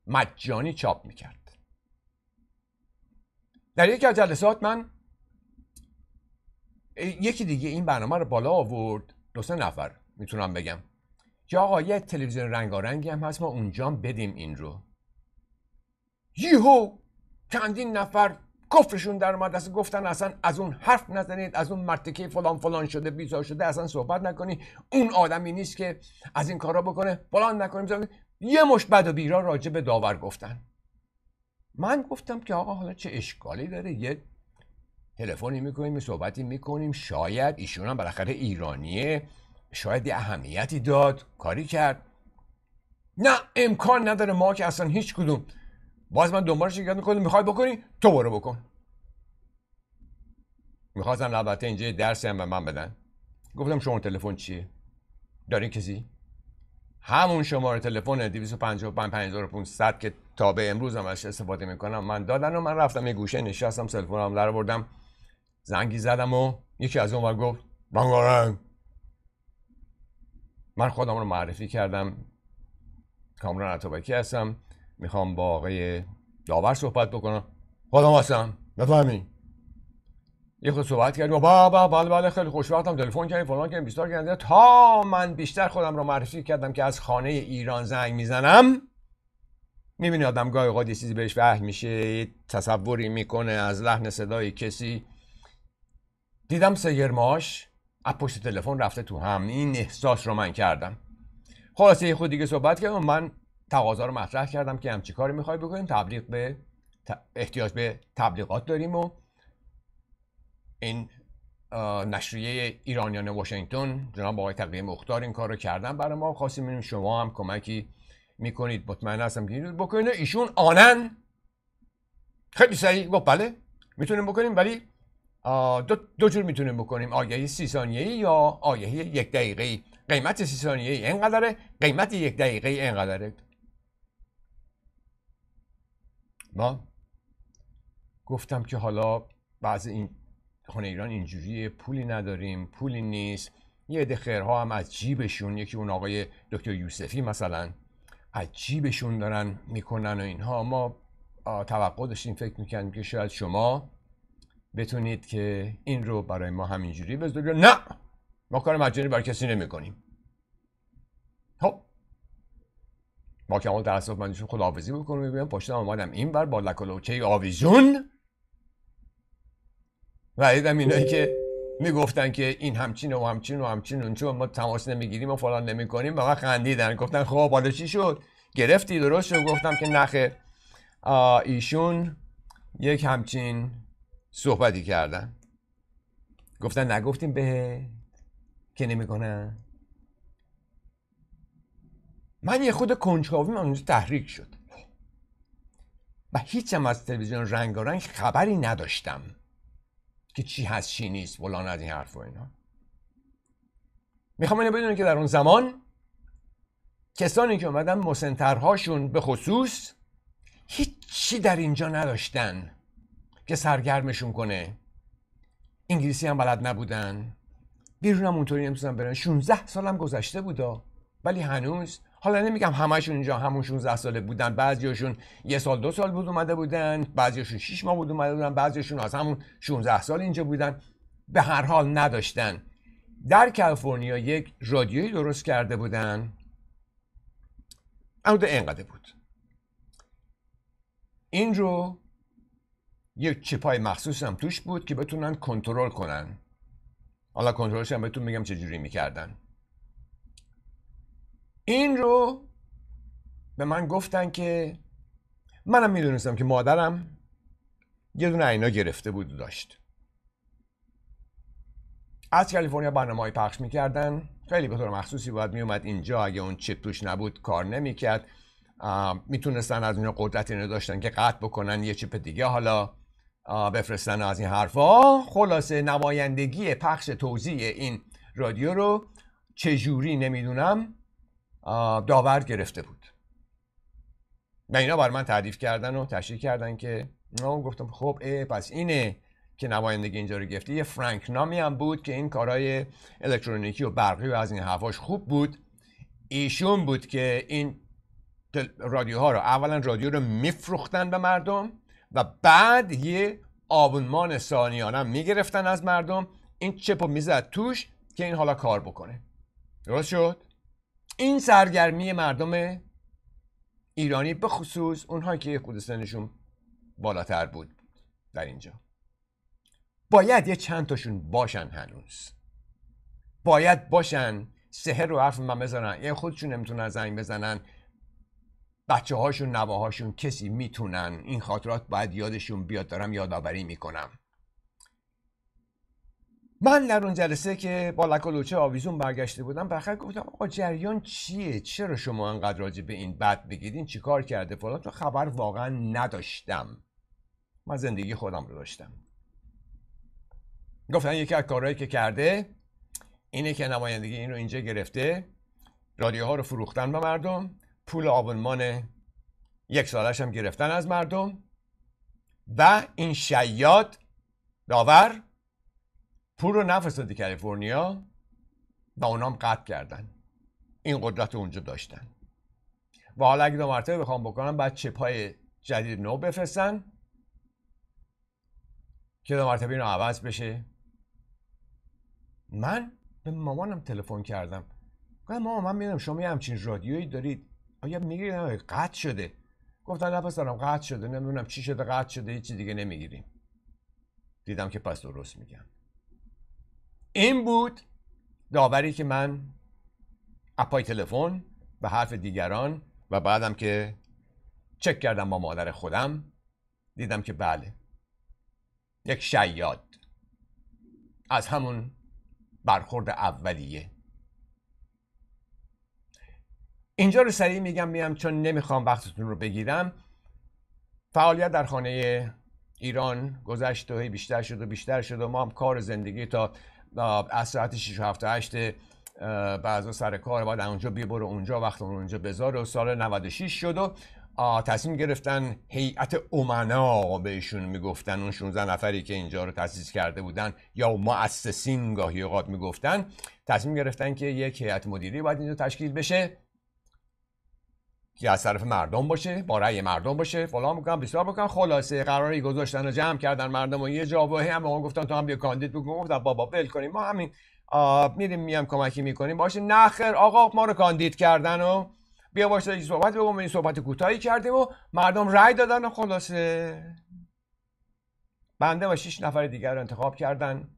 مجانی چاپ میکرد در یکی از جلسات من یکی دیگه این برنامه رو بالا آورد دو سه نفر میتونم بگم که آقا یه تلویزیون رنگارنگی هم هست ما اونجا بدیم این رو یهو چندین نفر کفرشون در اومد گفتن اصلا از اون حرف نزنید از اون مرتکه فلان فلان شده بیزار شده اصلا صحبت نکنی اون آدمی نیست که از این کارا بکنه فلان نکنیم یه مش بد و بیرا راجع به داور گفتن من گفتم که آقا حالا چه اشکالی داره یه تلفنی میکنیم یه صحبتی میکنیم شاید ایشون هم بالاخره ایرانیه شاید یه اهمیتی داد کاری کرد نه امکان نداره ما که اصلا هیچ کدوم باز من دنبالش شرکت میکنم میخوای بکنی تو برو بکن میخواستم البته اینجا درسی هم به من بدن گفتم شما تلفن چیه داری کسی همون شماره تلفن 255500 که تا به امروز ازش استفاده میکنم من دادن و من رفتم یه گوشه نشستم سلفونم در بردم زنگی زدم و یکی از اون گفت بانگارنگ من خودم رو معرفی کردم کامران عطابکی هستم میخوام با آقای داور صحبت بکنم خودم هستم بفهمی یه خود صحبت کردیم با با بله بله خیلی خوشبختم تلفن کردیم فلان کردیم بیشتر کردیم تا من بیشتر خودم رو معرفی کردم که از خانه ایران زنگ میزنم میبینی آدم گاهی اوقات یه چیزی بهش وحی میشه تصوری میکنه از لحن صدای کسی دیدم سگرماش از پشت تلفن رفته تو هم این احساس رو من کردم خلاصه یه خود دیگه صحبت کردم من تقاضا رو مطرح کردم که همچی کاری میخوای بکنیم تبلیغ به احتیاج به تبلیغات داریم و این نشریه ایرانیان واشنگتن جناب آقای تقیه مختار این کار رو کردن برای ما خواستیم ببینیم شما هم کمکی میکنید مطمئن هستم که بکنید ایشون آنن خیلی سریع گفت بله میتونیم بکنیم ولی دو, دو جور میتونیم بکنیم آگهی سی ثانیه یا آگهی یک دقیقه قیمت سی ثانیه اینقدره قیمت یک دقیقه اینقدره ما گفتم که حالا بعض این خانه ایران اینجوری پولی نداریم پولی نیست یه عده خیرها هم از جیبشون یکی اون آقای دکتر یوسفی مثلا از جیبشون دارن میکنن و اینها ما توقع داشتیم فکر میکنیم که شاید شما بتونید که این رو برای ما همینجوری بذارید نه ما کار مجانی برای کسی نمیکنیم با کمال تاسف من ایشون خداحافظی میکنم میگویم پاشیدم اومدم این بر با لکلوچه آویزون و دیدم اینایی که میگفتن که این همچین و همچین و همچین اون چون ما تماس نمیگیریم و فلان نمیکنیم واقعا خندیدن گفتن خب حالا چی شد گرفتی درست شد گفتم که نخه ایشون یک همچین صحبتی کردن گفتن نگفتیم به که نمیکنن من یه خود کنچاویم من اونجا تحریک شد و هیچم از تلویزیون رنگ خبری نداشتم که چی هست چی نیست بلان از این حرف و اینا میخوام اینو بدونید که در اون زمان کسانی که اومدن مسنترهاشون به خصوص هیچی در اینجا نداشتن که سرگرمشون کنه انگلیسی هم بلد نبودن بیرون هم اونطوری نمیتونم برن 16 سالم گذشته بودا ولی هنوز حالا نمیگم همشون اینجا همون 16 ساله بودن بعضیشون یه سال دو سال بود اومده بودن بعضیشون 6 ماه بود اومده بودن بعضیشون از همون 16 سال اینجا بودن به هر حال نداشتن در کالیفرنیا یک رادیویی درست کرده بودن اما اینقدر بود این رو یک چپای مخصوص هم توش بود که بتونن کنترل کنن حالا کنترلش هم بهتون میگم چه جوری میکردن این رو به من گفتن که منم میدونستم که مادرم یه دونه اینا گرفته بود داشت از کالیفرنیا برنامه های پخش میکردن خیلی به طور مخصوصی باید میومد اینجا اگه اون چپ توش نبود کار نمیکرد میتونستن از اینا قدرتی اینو داشتن که قطع بکنن یه چپ دیگه حالا بفرستن از این حرفا خلاصه نمایندگی پخش توضیح این رادیو رو چجوری نمیدونم داور گرفته بود و اینا بر من تعریف کردن و تشریح کردن که من گفتم خب پس اینه که نمایندگی اینجا رو گرفته یه فرانک نامی هم بود که این کارهای الکترونیکی و برقی و از این حرفاش خوب بود ایشون بود که این رادیوها رو اولا رادیو رو میفروختن به مردم و بعد یه آبونمان سانیانم میگرفتن از مردم این چپ رو میزد توش که این حالا کار بکنه درست شد این سرگرمی مردم ایرانی به خصوص اونهایی که یه بالاتر بود در اینجا باید یه چند تاشون باشن هنوز باید باشن سهر رو حرف من بزنن یه خودشون نمیتونن زنگ بزنن بچه هاشون نواهاشون کسی میتونن این خاطرات باید یادشون بیاد دارم یادآوری میکنم من در اون جلسه که با لکلوچه آویزون برگشته بودم بخیر گفتم آقا جریان چیه چرا شما انقدر راجع به این بد بگیدین؟ چیکار کرده فلان تو خبر واقعا نداشتم من زندگی خودم رو داشتم گفتن یکی از کارهایی که کرده اینه که نمایندگی این رو اینجا گرفته رادیوها رو فروختن به مردم پول آبونمان یک سالش هم گرفتن از مردم و این شیاد داور پول رو نفرستادی کالیفرنیا و اونام قطع کردن این قدرت اونجا داشتن و حالا اگه دو مرتبه بخوام بکنم بعد چپ های جدید نو بفرستن که دو مرتبه اینو عوض بشه من به مامانم تلفن کردم گفتم مامان من میدونم شما یه همچین رادیویی دارید آیا میگیرید قطع شده گفتن نفس دارم قطع شده نمیدونم چی شده قطع شده هیچی دیگه نمیگیریم دیدم که پس درست میگم این بود داوری که من اپای تلفن به حرف دیگران و بعدم که چک کردم با مادر خودم دیدم که بله یک شیاد از همون برخورد اولیه اینجا رو سریع میگم میام چون نمیخوام وقتتون رو بگیرم فعالیت در خانه ایران گذشت و بیشتر شد و بیشتر شد و ما هم کار زندگی تا از ساعت 6 و 7 8 بعضا سر کار بعد اونجا بی برو اونجا وقت اونجا بذار و سال 96 شد و تصمیم گرفتن هیئت امنا بهشون میگفتن اون 16 نفری که اینجا رو تاسیس کرده بودن یا مؤسسین گاهی اوقات میگفتن تصمیم گرفتن که یک هیئت مدیری باید اینجا تشکیل بشه که از طرف مردم باشه با رأی مردم باشه فلان میکنن بسیار بکنن خلاصه قراری گذاشتن و جمع کردن مردم و یه جاواهی هم اون گفتن تو هم بیا کاندید بگو گفتن بابا بل کنیم ما همین میریم میام کمکی میکنیم باشه نخر آقا ما رو کاندید کردن و بیا باشه یه صحبت بگم این صحبت کوتاهی کردیم و مردم رأی دادن و خلاصه بنده و شش نفر دیگر رو انتخاب کردن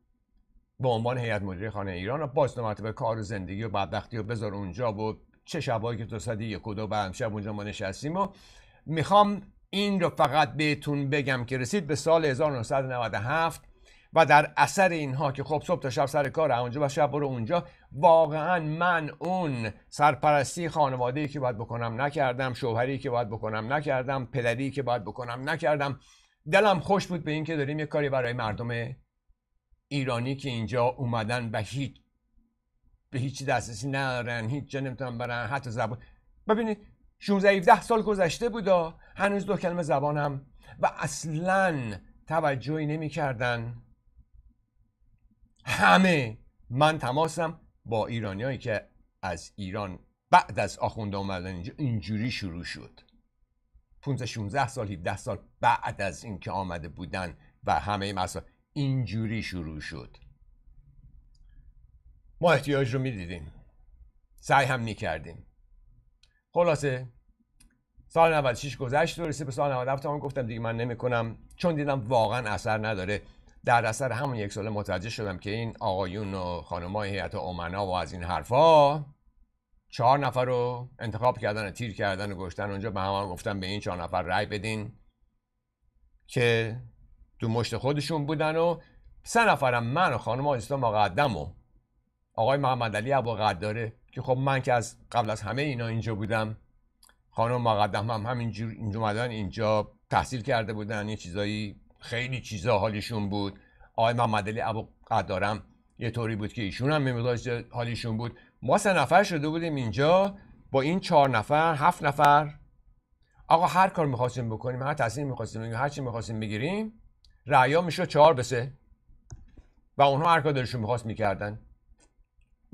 به عنوان هیئت مدیره خانه ایران و باز به کار و زندگی و بدبختی و بذار اونجا و چه شبایی که تو ساعت یک و دو به همشب اونجا ما نشستیم و میخوام این رو فقط بهتون بگم که رسید به سال 1997 و در اثر اینها که خب صبح تا شب سر کار اونجا و شب برو اونجا واقعا من اون سرپرستی خانواده که باید بکنم نکردم شوهری که باید بکنم نکردم پدری که باید بکنم نکردم دلم خوش بود به اینکه داریم یه کاری برای مردم ایرانی که اینجا اومدن و به هیچی دسترسی ندارن هیچ جا نمیتونن برن حتی زبان ببینید 16 17 سال گذشته بودا هنوز دو کلمه زبانم و اصلا توجهی نمیکردن همه من تماسم با ایرانیایی که از ایران بعد از آخونده اومدن اینجا اینجوری شروع شد 15 16 سال 17 سال بعد از اینکه آمده بودن و همه مسائل اینجوری شروع شد ما احتیاج رو میدیدیم سعی هم میکردیم خلاصه سال 96 گذشت و رسید به سال 97 هم گفتم دیگه من نمیکنم چون دیدم واقعا اثر نداره در اثر همون یک سال متوجه شدم که این آقایون و خانمای هیئت اومنا و از این حرفا چهار نفر رو انتخاب کردن و تیر کردن و گشتن اونجا به هم گفتن به این چهار نفر رای بدین که تو مشت خودشون بودن و سه نفرم من و خانم مقدم و آقای محمد علی داره که خب من که از قبل از همه اینا اینجا بودم خانم مقدم هم همینجور اینجا اومدن اینجا تحصیل کرده بودن یه چیزایی خیلی چیزا حالشون بود آقای محمد علی قدارم یه طوری بود که ایشون هم مقدار حالیشون بود ما سه نفر شده بودیم اینجا با این چهار نفر هفت نفر آقا هر کار میخواستیم بکنیم هر تصمیم میخواستیم بگیریم هر چی میخواستیم بگیریم رعیا میشد چهار به و اونها هر کار دلشون میخواست میکردن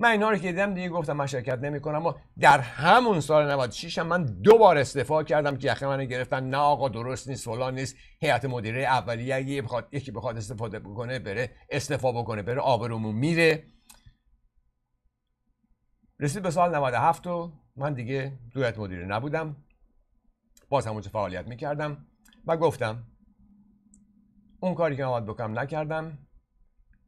من اینا رو که دیدم دیگه گفتم من شرکت نمیکنم و در همون سال 96 هم من دو بار استعفا کردم که اخه منو گرفتن نه آقا درست نیست فلان نیست هیئت مدیره اولیه اگه بخواد یکی بخواد استفاده بکنه بره استعفا بکنه بره آبرومون میره رسید به سال 97 و من دیگه دویت مدیره نبودم باز همونجا فعالیت میکردم و گفتم اون کاری که من بکنم نکردم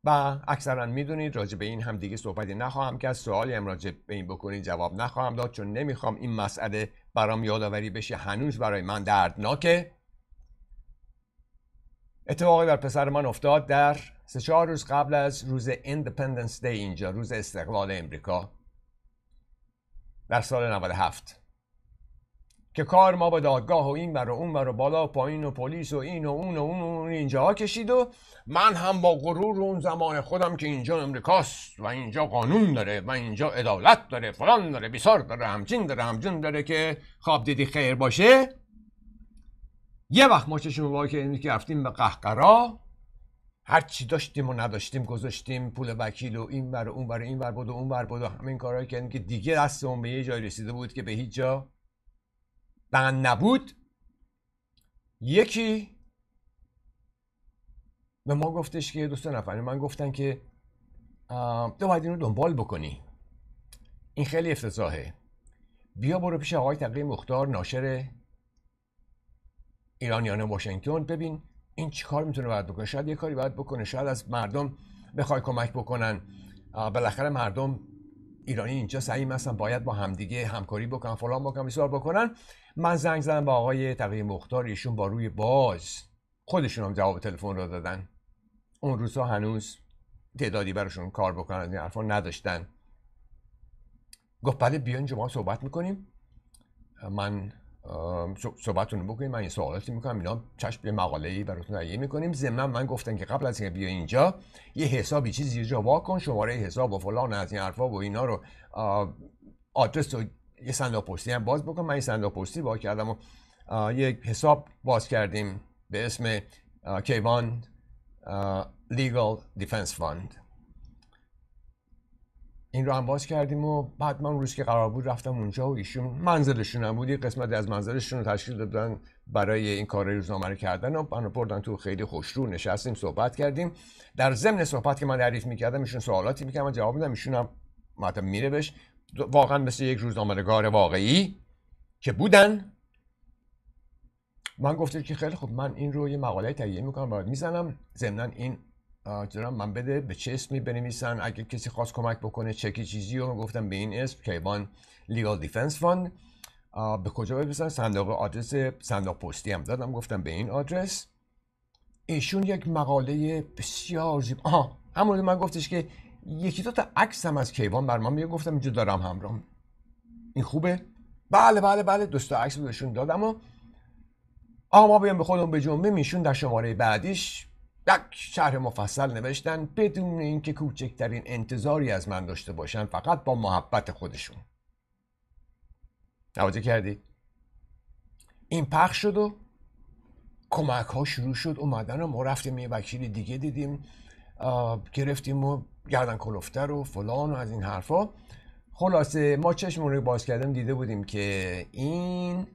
و اکثرا میدونید راجع به این هم دیگه صحبتی نخواهم کرد سوالی هم راجع به این بکنید جواب نخواهم داد چون نمیخوام این مسئله برام یادآوری بشه هنوز برای من دردناکه اتفاقی بر پسر من افتاد در سه چهار روز قبل از روز ایندپندنس دی اینجا روز استقلال امریکا در سال 97 که کار ما با دادگاه و این بر و اون بر و بالا و پایین و پلیس و این و اون و اون و اون ها کشید و من هم با غرور اون زمان خودم که اینجا امریکاست و اینجا قانون داره و اینجا عدالت داره فلان داره بیسار داره همچین داره همچین داره که خواب دیدی خیر باشه یه وقت ما چشم با که که رفتیم به قهقرا هر چی داشتیم و نداشتیم گذاشتیم پول وکیل و این بر اون بر این بر بود و اون بر بود و همین کارهایی که دیگه دستمون به یه جای رسیده بود که به هیچ جا بند نبود یکی به ما گفتش که دوست نفر من گفتن که تو باید این رو دنبال بکنی این خیلی افتضاحه بیا برو پیش آقای تقیی مختار ناشر ایرانیان واشنگتن ببین این چی کار میتونه باید بکنه شاید یه کاری باید بکنه شاید از مردم بخوای کمک بکنن بالاخره مردم ایرانی اینجا سعی هستن باید با همدیگه همکاری بکنن فلان بکنن بکنن من زنگ زدم به آقای تقی مختار ایشون با روی باز خودشون هم جواب تلفن رو دادن اون روزها هنوز تعدادی براشون کار بکنن از این حرفا نداشتن گفت بله بیاین ما صحبت میکنیم من صحبتتون بکنیم من یه سوالاتی میکنم اینا چشم به مقاله ای براتون میکنیم ضمن من گفتن که قبل از اینکه بیا اینجا یه حسابی چیزی جا وا کن شماره حساب و فلان از این حرفا و اینا رو آدرس یه صندوق پستی هم باز بکن من این صندوق پستی با کردم و یک حساب باز کردیم به اسم کیوان لیگال دیفنس فاند این رو هم باز کردیم و بعد من روز که قرار بود رفتم اونجا و ایشون منزلشون هم بود یه قسمت از منزلشون رو تشکیل دادن برای این کار روزنامه رو کردن و منو بردن تو خیلی خوش رو نشستیم صحبت کردیم در ضمن صحبت که من تعریف میکردم ایشون سوالاتی میکردم و جواب میدم ایشون هم مثلا میره بهش واقعا مثل یک روزنامه‌نگار واقعی که بودن من گفته که خیلی خوب من این رو یه مقاله تهیه میکنم باید میزنم ضمنا این جرام من بده به چه اسمی بنویسن اگه کسی خواست کمک بکنه چکی چیزی رو گفتم به این اسم کیوان لیگال دیفنس فاند به کجا بنویسن صندوق آدرس صندوق پستی هم دادم گفتم به این آدرس ایشون یک مقاله بسیار زیبا همون من گفتش که یکی دو تا هم از کیوان بر من گفتم اینجا دارم همراه این خوبه بله بله بله دوستا عکس بهشون دادم و آقا ما بیام به خودمون به جنبه میشون در شماره بعدیش یک شهر مفصل نوشتن بدون اینکه کوچکترین انتظاری از من داشته باشن فقط با محبت خودشون توجه کردی؟ این پخ شد و کمک ها شروع شد اومدن و ما رفتیم یه وکیل دیگه دیدیم گرفتیم و گردن کلفتر و فلان و از این حرفا خلاصه ما چشمون رو باز کردم دیده بودیم که این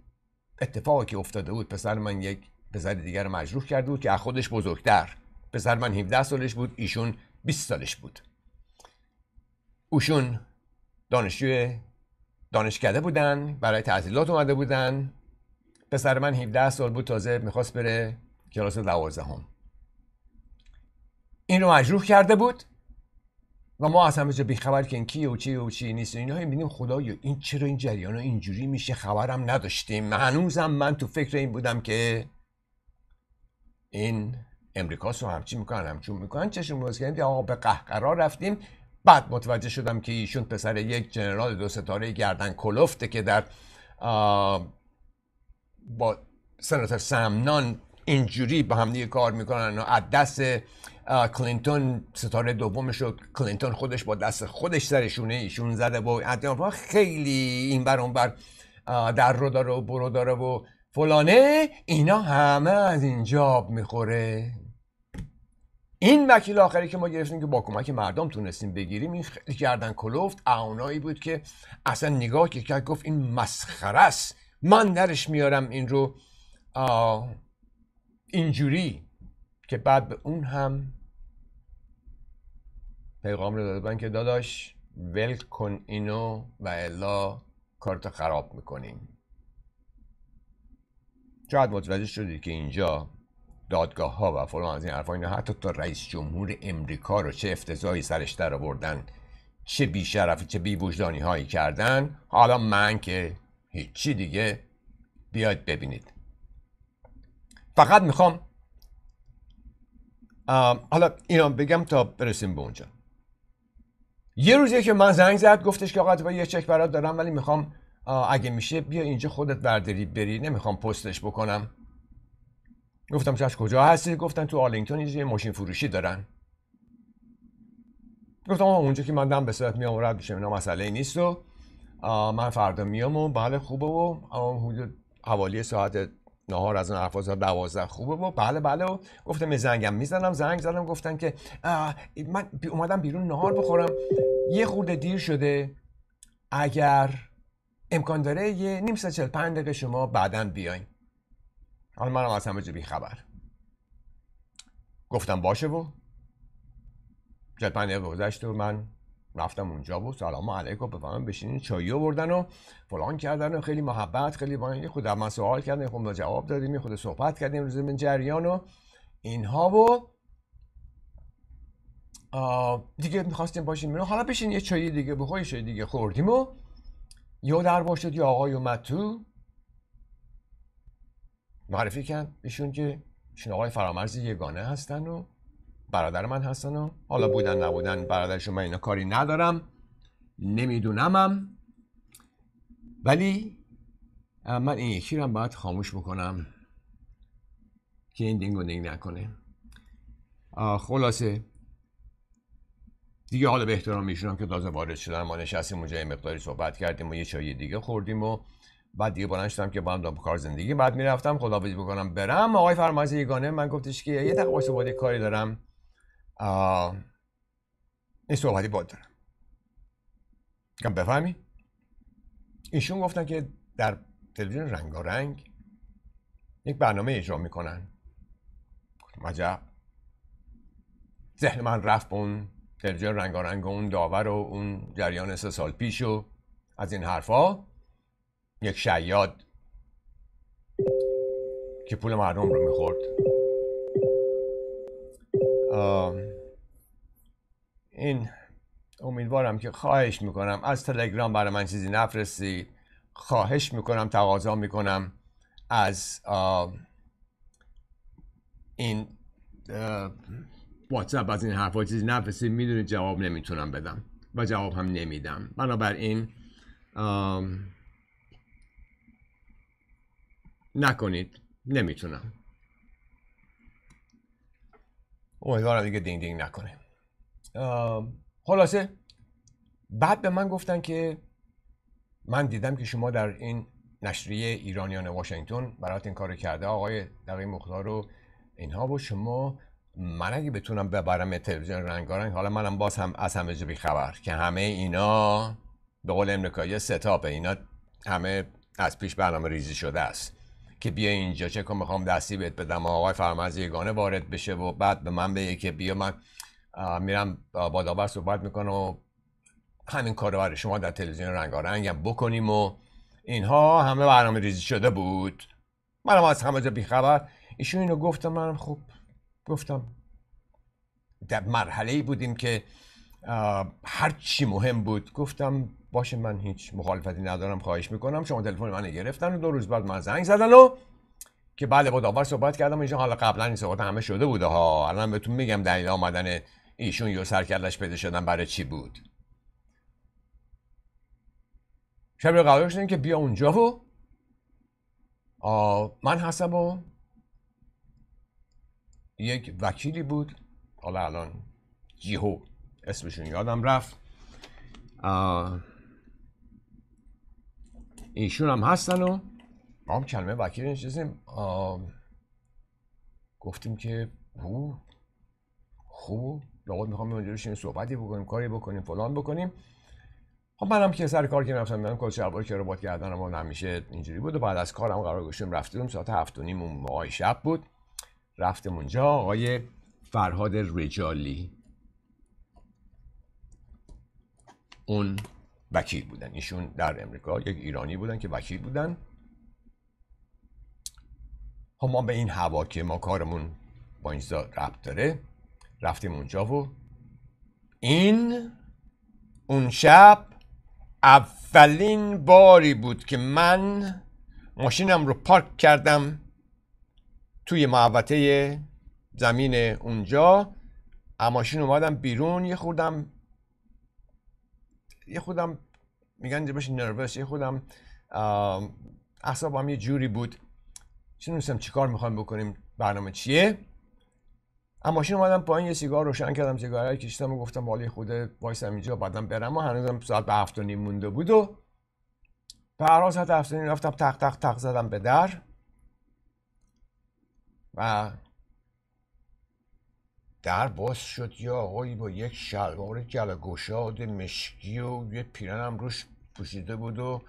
اتفاقی که افتاده بود پسر من یک پسر دیگر مجروح کرده بود که از خودش بزرگتر پسر من 17 سالش بود ایشون 20 سالش بود اوشون دانشجوی دانشکده بودن برای تحصیلات اومده بودن پسر من 17 سال بود تازه میخواست بره کلاس دوازدهم این رو مجروح کرده بود و ما از همه جا بیخبر که این کیه و چیه و چی نیست اینا میبینیم خدایا این چرا این جریان اینجوری میشه خبرم نداشتیم هنوزم من تو فکر این بودم که این امریکا رو همچی میکنن همچون میکنن چشم باز کردیم آقا به قهقرا رفتیم بعد متوجه شدم که ایشون پسر یک جنرال دو ستاره گردن کلفته که در با سناتور سمنان اینجوری با هم کار میکنن و از دست کلینتون ستاره دومش رو کلینتون خودش با دست خودش سرشونه ایشون زده با ادیان خیلی این بر اون بر در رو داره و برو داره و فلانه اینا همه از این جاب میخوره این وکیل آخری که ما گرفتیم که با کمک مردم تونستیم بگیریم این خیلی گردن کلفت اونایی بود که اصلا نگاه که کرد گفت این مسخره است من درش میارم این رو اینجوری که بعد به اون هم پیغام رو داده بودن که داداش ول کن اینو و الا کارت خراب میکنیم شاید متوجه شدید که اینجا دادگاه ها و فلان از این حرفا اینا حتی تا رئیس جمهور امریکا رو چه افتضاحی سرش در آوردن چه بیشرفی چه بی وجدانی هایی کردن حالا من که هیچی دیگه بیاید ببینید فقط میخوام حالا اینا بگم تا برسیم به اونجا یه روزی که من زنگ زد گفتش که آقا یه چک برات دارم ولی میخوام اگه میشه بیا اینجا خودت برداری بری نمیخوام پستش بکنم گفتم چش کجا هستی گفتن تو آلینگتون یه ماشین فروشی دارن گفتم اونجا که من دم به صورت میام و رد میشم اینا مسئله نیست و من فردا میام و بله خوبه و حدود حوالی ساعت نهار از اون حرفا زد دوازده خوبه و بله بله و گفتم یه زنگم میزنم زنگ زدم گفتن که من اومدم بیرون نهار بخورم یه خورده دیر شده اگر امکان داره یه نیم ساعت چل پنج دقیقه شما بعدا بیاین حالا منم از همه بی خبر گفتم باشه و چل پنج دقیقه و من رفتم اونجا و سلام علیکم بفهمم بشینین چایی آوردن و فلان کردن و خیلی محبت خیلی با خود من سوال کردن خود خب ما جواب دادیم خود صحبت کردیم روز من جریان و اینها و دیگه میخواستیم باشیم میرون حالا بشین یه چایی دیگه بخوری دیگه خوردیم و یا در شد یا آقای اومد تو معرفی کرد ایشون که ایشون آقای فرامرز یگانه هستن و برادر من هستن و حالا بودن نبودن برادرشون من اینا کاری ندارم نمیدونمم ولی من این یکی رو باید خاموش بکنم که این دینگ و دینگ نکنه خلاصه دیگه حالا به احترام میشونم که تازه وارد شدن ما نشستیم اونجا یه مقداری صحبت کردیم و یه چایی دیگه خوردیم و بعد دیگه بلند شدم که با هم کار زندگی بعد میرفتم خدا بکنم برم آقای فرمازی یگانه من گفتش که یه دقیقه بادی کاری دارم این صحبتی باد دارم کم بفهمی ایشون گفتن که در تلویزیون رنگارنگ یک برنامه اجرا میکنن عجب ذهن من رفت به اون تلویزیون رنگارنگ و اون داور و اون جریان سه سال پیش و از این حرفا یک شیاد که پول مردم رو میخورد این امیدوارم که خواهش میکنم از تلگرام برای من چیزی نفرستید خواهش میکنم تقاضا میکنم از این واتساپ از این حرفا چیزی نفرستید میدونید جواب نمیتونم بدم و جواب هم نمیدم بنابراین نکنید نمیتونم امیدوارم دیگه دینگ دینگ نکنه خلاصه بعد به من گفتن که من دیدم که شما در این نشریه ایرانیان واشنگتن برات این کار کرده آقای دقیق مختار رو اینها با شما من اگه بتونم ببرم تلویزیون رنگارنگ حالا منم باز هم از همه جبی خبر که همه اینا به قول امریکایی ستاپه اینا همه از پیش برنامه ریزی شده است که بیا اینجا چه کن میخوام دستی بهت بدم آقای فرمز یگانه وارد بشه و بعد به من بگه که بیا من میرم با داور صحبت میکنم و همین کار رو برای شما در تلویزیون رنگارنگم بکنیم و اینها همه برنامه ریزی شده بود منم از همه جا بیخبر ایشون اینو گفتم منم خوب گفتم در مرحله ای بودیم که هرچی مهم بود گفتم باشه من هیچ مخالفتی ندارم خواهش میکنم شما تلفن منو گرفتن و دو روز بعد من زنگ زدن و که بله با داور صحبت کردم اینجا حالا قبلا این صحبت همه شده بوده ها الان بهتون میگم دلیل آمدن ایشون یا سرکلش پیدا شدن برای چی بود شبیه قرار شدیم که بیا اونجا و من هستم و یک وکیلی بود حالا الان جیهو اسمشون یادم رفت ایشون هم هستن و ما هم کلمه وکیل نشستیم گفتیم که او خوب لابد میخوام اونجا این صحبتی بکنیم کاری بکنیم فلان بکنیم خب هم که سر کار که رفتم دیدم کل اربار که ربات کردن اما همیشه اینجوری بود و بعد از کارم قرار گذاشتیم رفتیم ساعت هفت و نیم شب بود رفتم اونجا آقای فرهاد رجالی اون وکیل بودن ایشون در امریکا یک ایرانی بودن که وکیل بودن خب ما به این هوا که ما کارمون با اینجا ربط داره رفتیم اونجا و این اون شب اولین باری بود که من ماشینم رو پارک کردم توی محوطه زمین اونجا ماشین اومدم بیرون یه خوردم یه خودم میگن باشی نروس یه خودم اعصابم یه جوری بود چی نمیستم کار میخوایم بکنیم برنامه چیه اما ماشین اومدم پایین یه سیگار روشن کردم سیگار رو و گفتم والی خود وایسم اینجا بعدم برم و هنوزم ساعت به هفت نیم مونده بود و به هر ساعت هفت نیم رفتم تق تق تق زدم به در و در باز شد یه آقایی با یک شلوار گشاد مشکی و یه پیرنم روش پوشیده بود و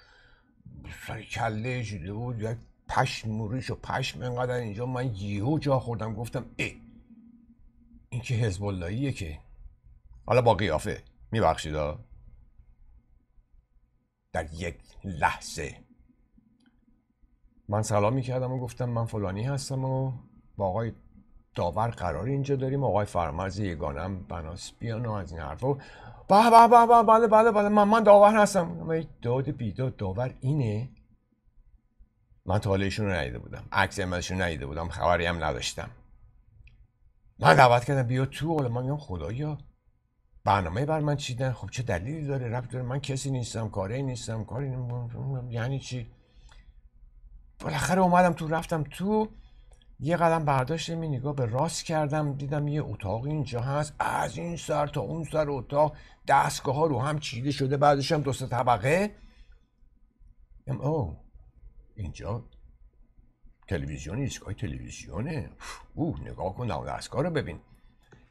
سر کله شده بود یک پشم موریش و پشم انقدر اینجا من یهو جا خوردم گفتم ای این که حزب که حالا با قیافه میبخشید در یک لحظه من سلام میکردم و گفتم من فلانی هستم و با آقای داور قرار اینجا داریم آقای فرمرز یگانم بناس بیان و از این حرفه بله بله بله بله بله من من داور هستم من داد بیداد داور اینه من تالهشون رو نهیده بودم عکس امازشون ندیده بودم خبری هم نداشتم من دعوت کردم بیا تو حالا من میگم خدایا برنامه بر من چیدن خب چه دلیلی داره ربط داره من کسی نیستم کاری نیستم کاری یعنی چی بالاخره اومدم تو رفتم تو یه قدم برداشتم این نگاه به راست کردم دیدم یه اتاق اینجا هست از این سر تا اون سر اتاق دستگاه ها رو هم چیده شده بعدش هم دو سه طبقه او اینجا تلویزیونی ایستگاه تلویزیونه او نگاه کن اون دستگاه رو ببین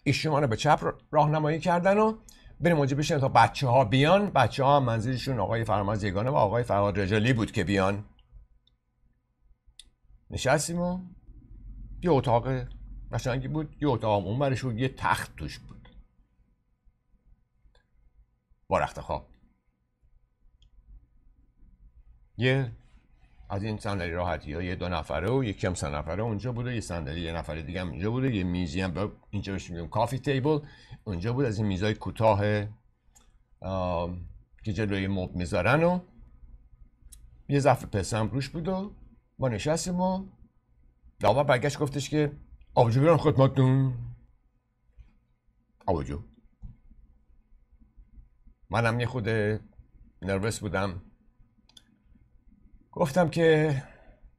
ایشون رو به چپ راهنمایی کردن و بریم اونجا تا بچه ها بیان بچه ها هم منزلشون آقای فرماز یگانه و آقای فرهاد رجالی بود که بیان نشستیم یه اتاق قشنگی بود یه اتاق برش بود یه تخت توش بود با رخت خواب یه از این صندلی راحتی ها یه دو نفره و یکی کم سه نفره اونجا بوده یه صندلی یه نفره دیگه هم اینجا بوده یه میزی هم اینجا بهش میگم کافی تیبل اونجا بود از این میزای کوتاه که جلوی مب میذارن و یه ظرف پسم روش بود و ما نشستیم و داما برگشت گفتش که آبجو بیرم خدمتتون آبجو منم یه خود نروس بودم گفتم که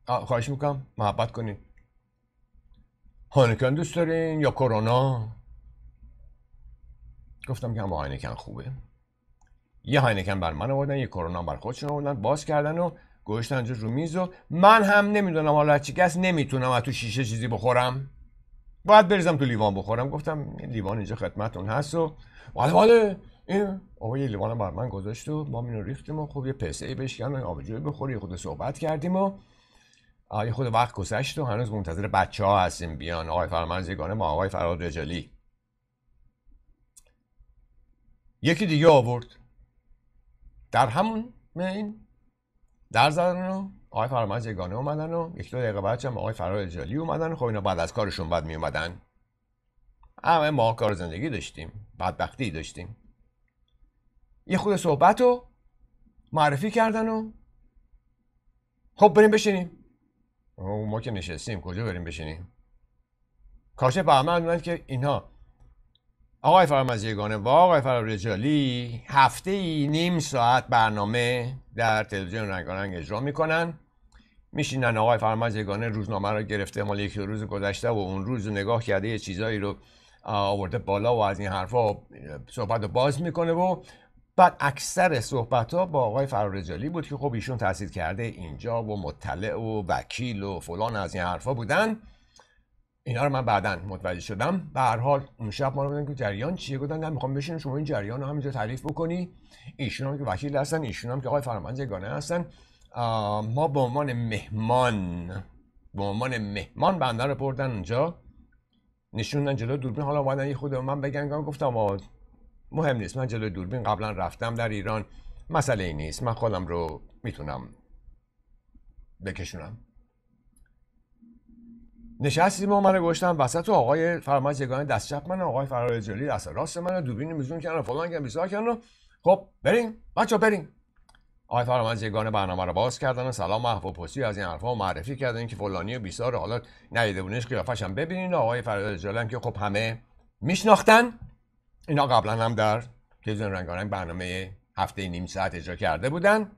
خواهش میکنم محبت کنین هانکن دوست دارین یا کرونا گفتم که هم هاینکن خوبه یه هاینکن بر من آوردن یه کرونا بر خودشون آوردن باز کردن و گوشتن اینجا رو میز و من هم نمیدونم حالا چی کس نمیتونم از تو شیشه چیزی بخورم باید بریزم تو لیوان بخورم گفتم لیوان اینجا خدمتون هست و والا بله، والا بله. این آقا یه لیوان بر من گذاشت و ما اینو ریختیم و خب یه پسه ای بهش کردم آبجو بخوری خود صحبت کردیم و آقای خود وقت گذشت و هنوز منتظر بچه ها هستیم بیان آقای فرمانز زیگانه ما آقای فراد رجالی یکی دیگه آورد در همون این در زدن رو؟ آقای فرامرز یگانه اومدن و یک دو دقیقه بعد هم آقای فرار اجالی اومدن خب اینا بعد از کارشون بعد می اومدن همه ما کار زندگی داشتیم بدبختی داشتیم یه خود صحبت رو معرفی کردن و خب بریم بشینیم ما که نشستیم کجا بریم بشینیم کاشه به که اینها آقای یگانه و آقای فرارجالی هفته ای نیم ساعت برنامه در تلویزیون رنگارنگ اجرا میکنن میشینن آقای یگانه روزنامه رو گرفته مال یک روز گذشته و اون روز نگاه کرده یه چیزایی رو آورده بالا و از این حرفا صحبت رو باز میکنه و بعد اکثر صحبت ها با آقای فرارجالی بود که خب ایشون تحصیل کرده اینجا و مطلع و وکیل و فلان از این حرفا بودن اینا رو من بعدا متوجه شدم به هر حال اون شب ما رو بودن که جریان چیه گفتن نه میخوام بشین شما این جریان رو همینجا تعریف بکنی ایشون هم که وکیل هستن ایشون هم که آقای فرمانز یگانه هستن ما به عنوان مهمان به عنوان مهمان بنده رو بردن اونجا نشوندن جلو دوربین حالا اومدن یه خود من بگن گفتم مهم نیست من جلو دوربین قبلا رفتم در ایران مسئله نیست من خودم رو میتونم بکشونم نشستیم و منو گشتم وسط آقای فرمایش یگان دست چپ من آقای فرار جلی دست راست من و دوبین میزون کردن فلان کردن بیسار کردن خب بریم بچا بریم آقای فرمایش یگان برنامه رو باز کردن و سلام و پوسی از این حرفا معرفی کردن که فلانی و بیسار حالا ندیده بونش که هم ببینین آقای فرار جلی که خب همه میشناختن اینا قبلا هم در تلویزیون رنگارنگ برنامه هفته نیم ساعت اجرا کرده بودن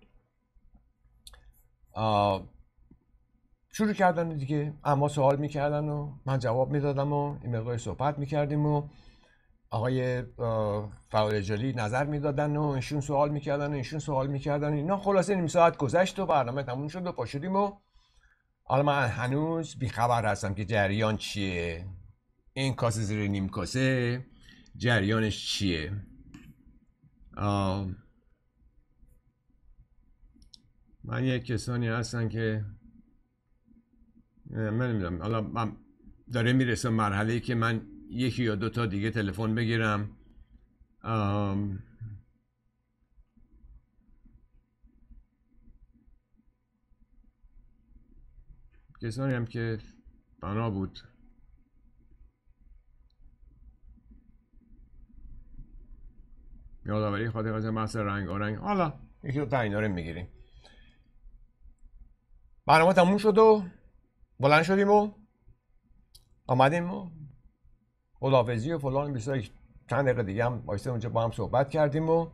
شروع کردن دیگه اما سوال میکردن و من جواب میدادم و این مقای صحبت میکردیم و آقای فرالجالی نظر میدادن و اینشون سوال میکردن و اینشون سوال میکردن اینا خلاصه نیم ساعت گذشت و برنامه تموم شد و پاشدیم و حالا من هنوز بیخبر هستم که جریان چیه این کاسه زیر نیم کاسه جریانش چیه من یک کسانی هستن که من نمیدونم حالا من داره میرسه مرحله ای که من یکی یا دو تا دیگه تلفن بگیرم آم کسانی هم که بنا بود یادآوری خاطر از بحث رنگ آرنگ حالا یکی دو تا اینا میگیریم برنامه تموم شد و بلند شدیم و آمدیم و خدافزی و فلان بیشتر چند دقیقه دیگه هم بایسته اونجا با هم صحبت کردیم و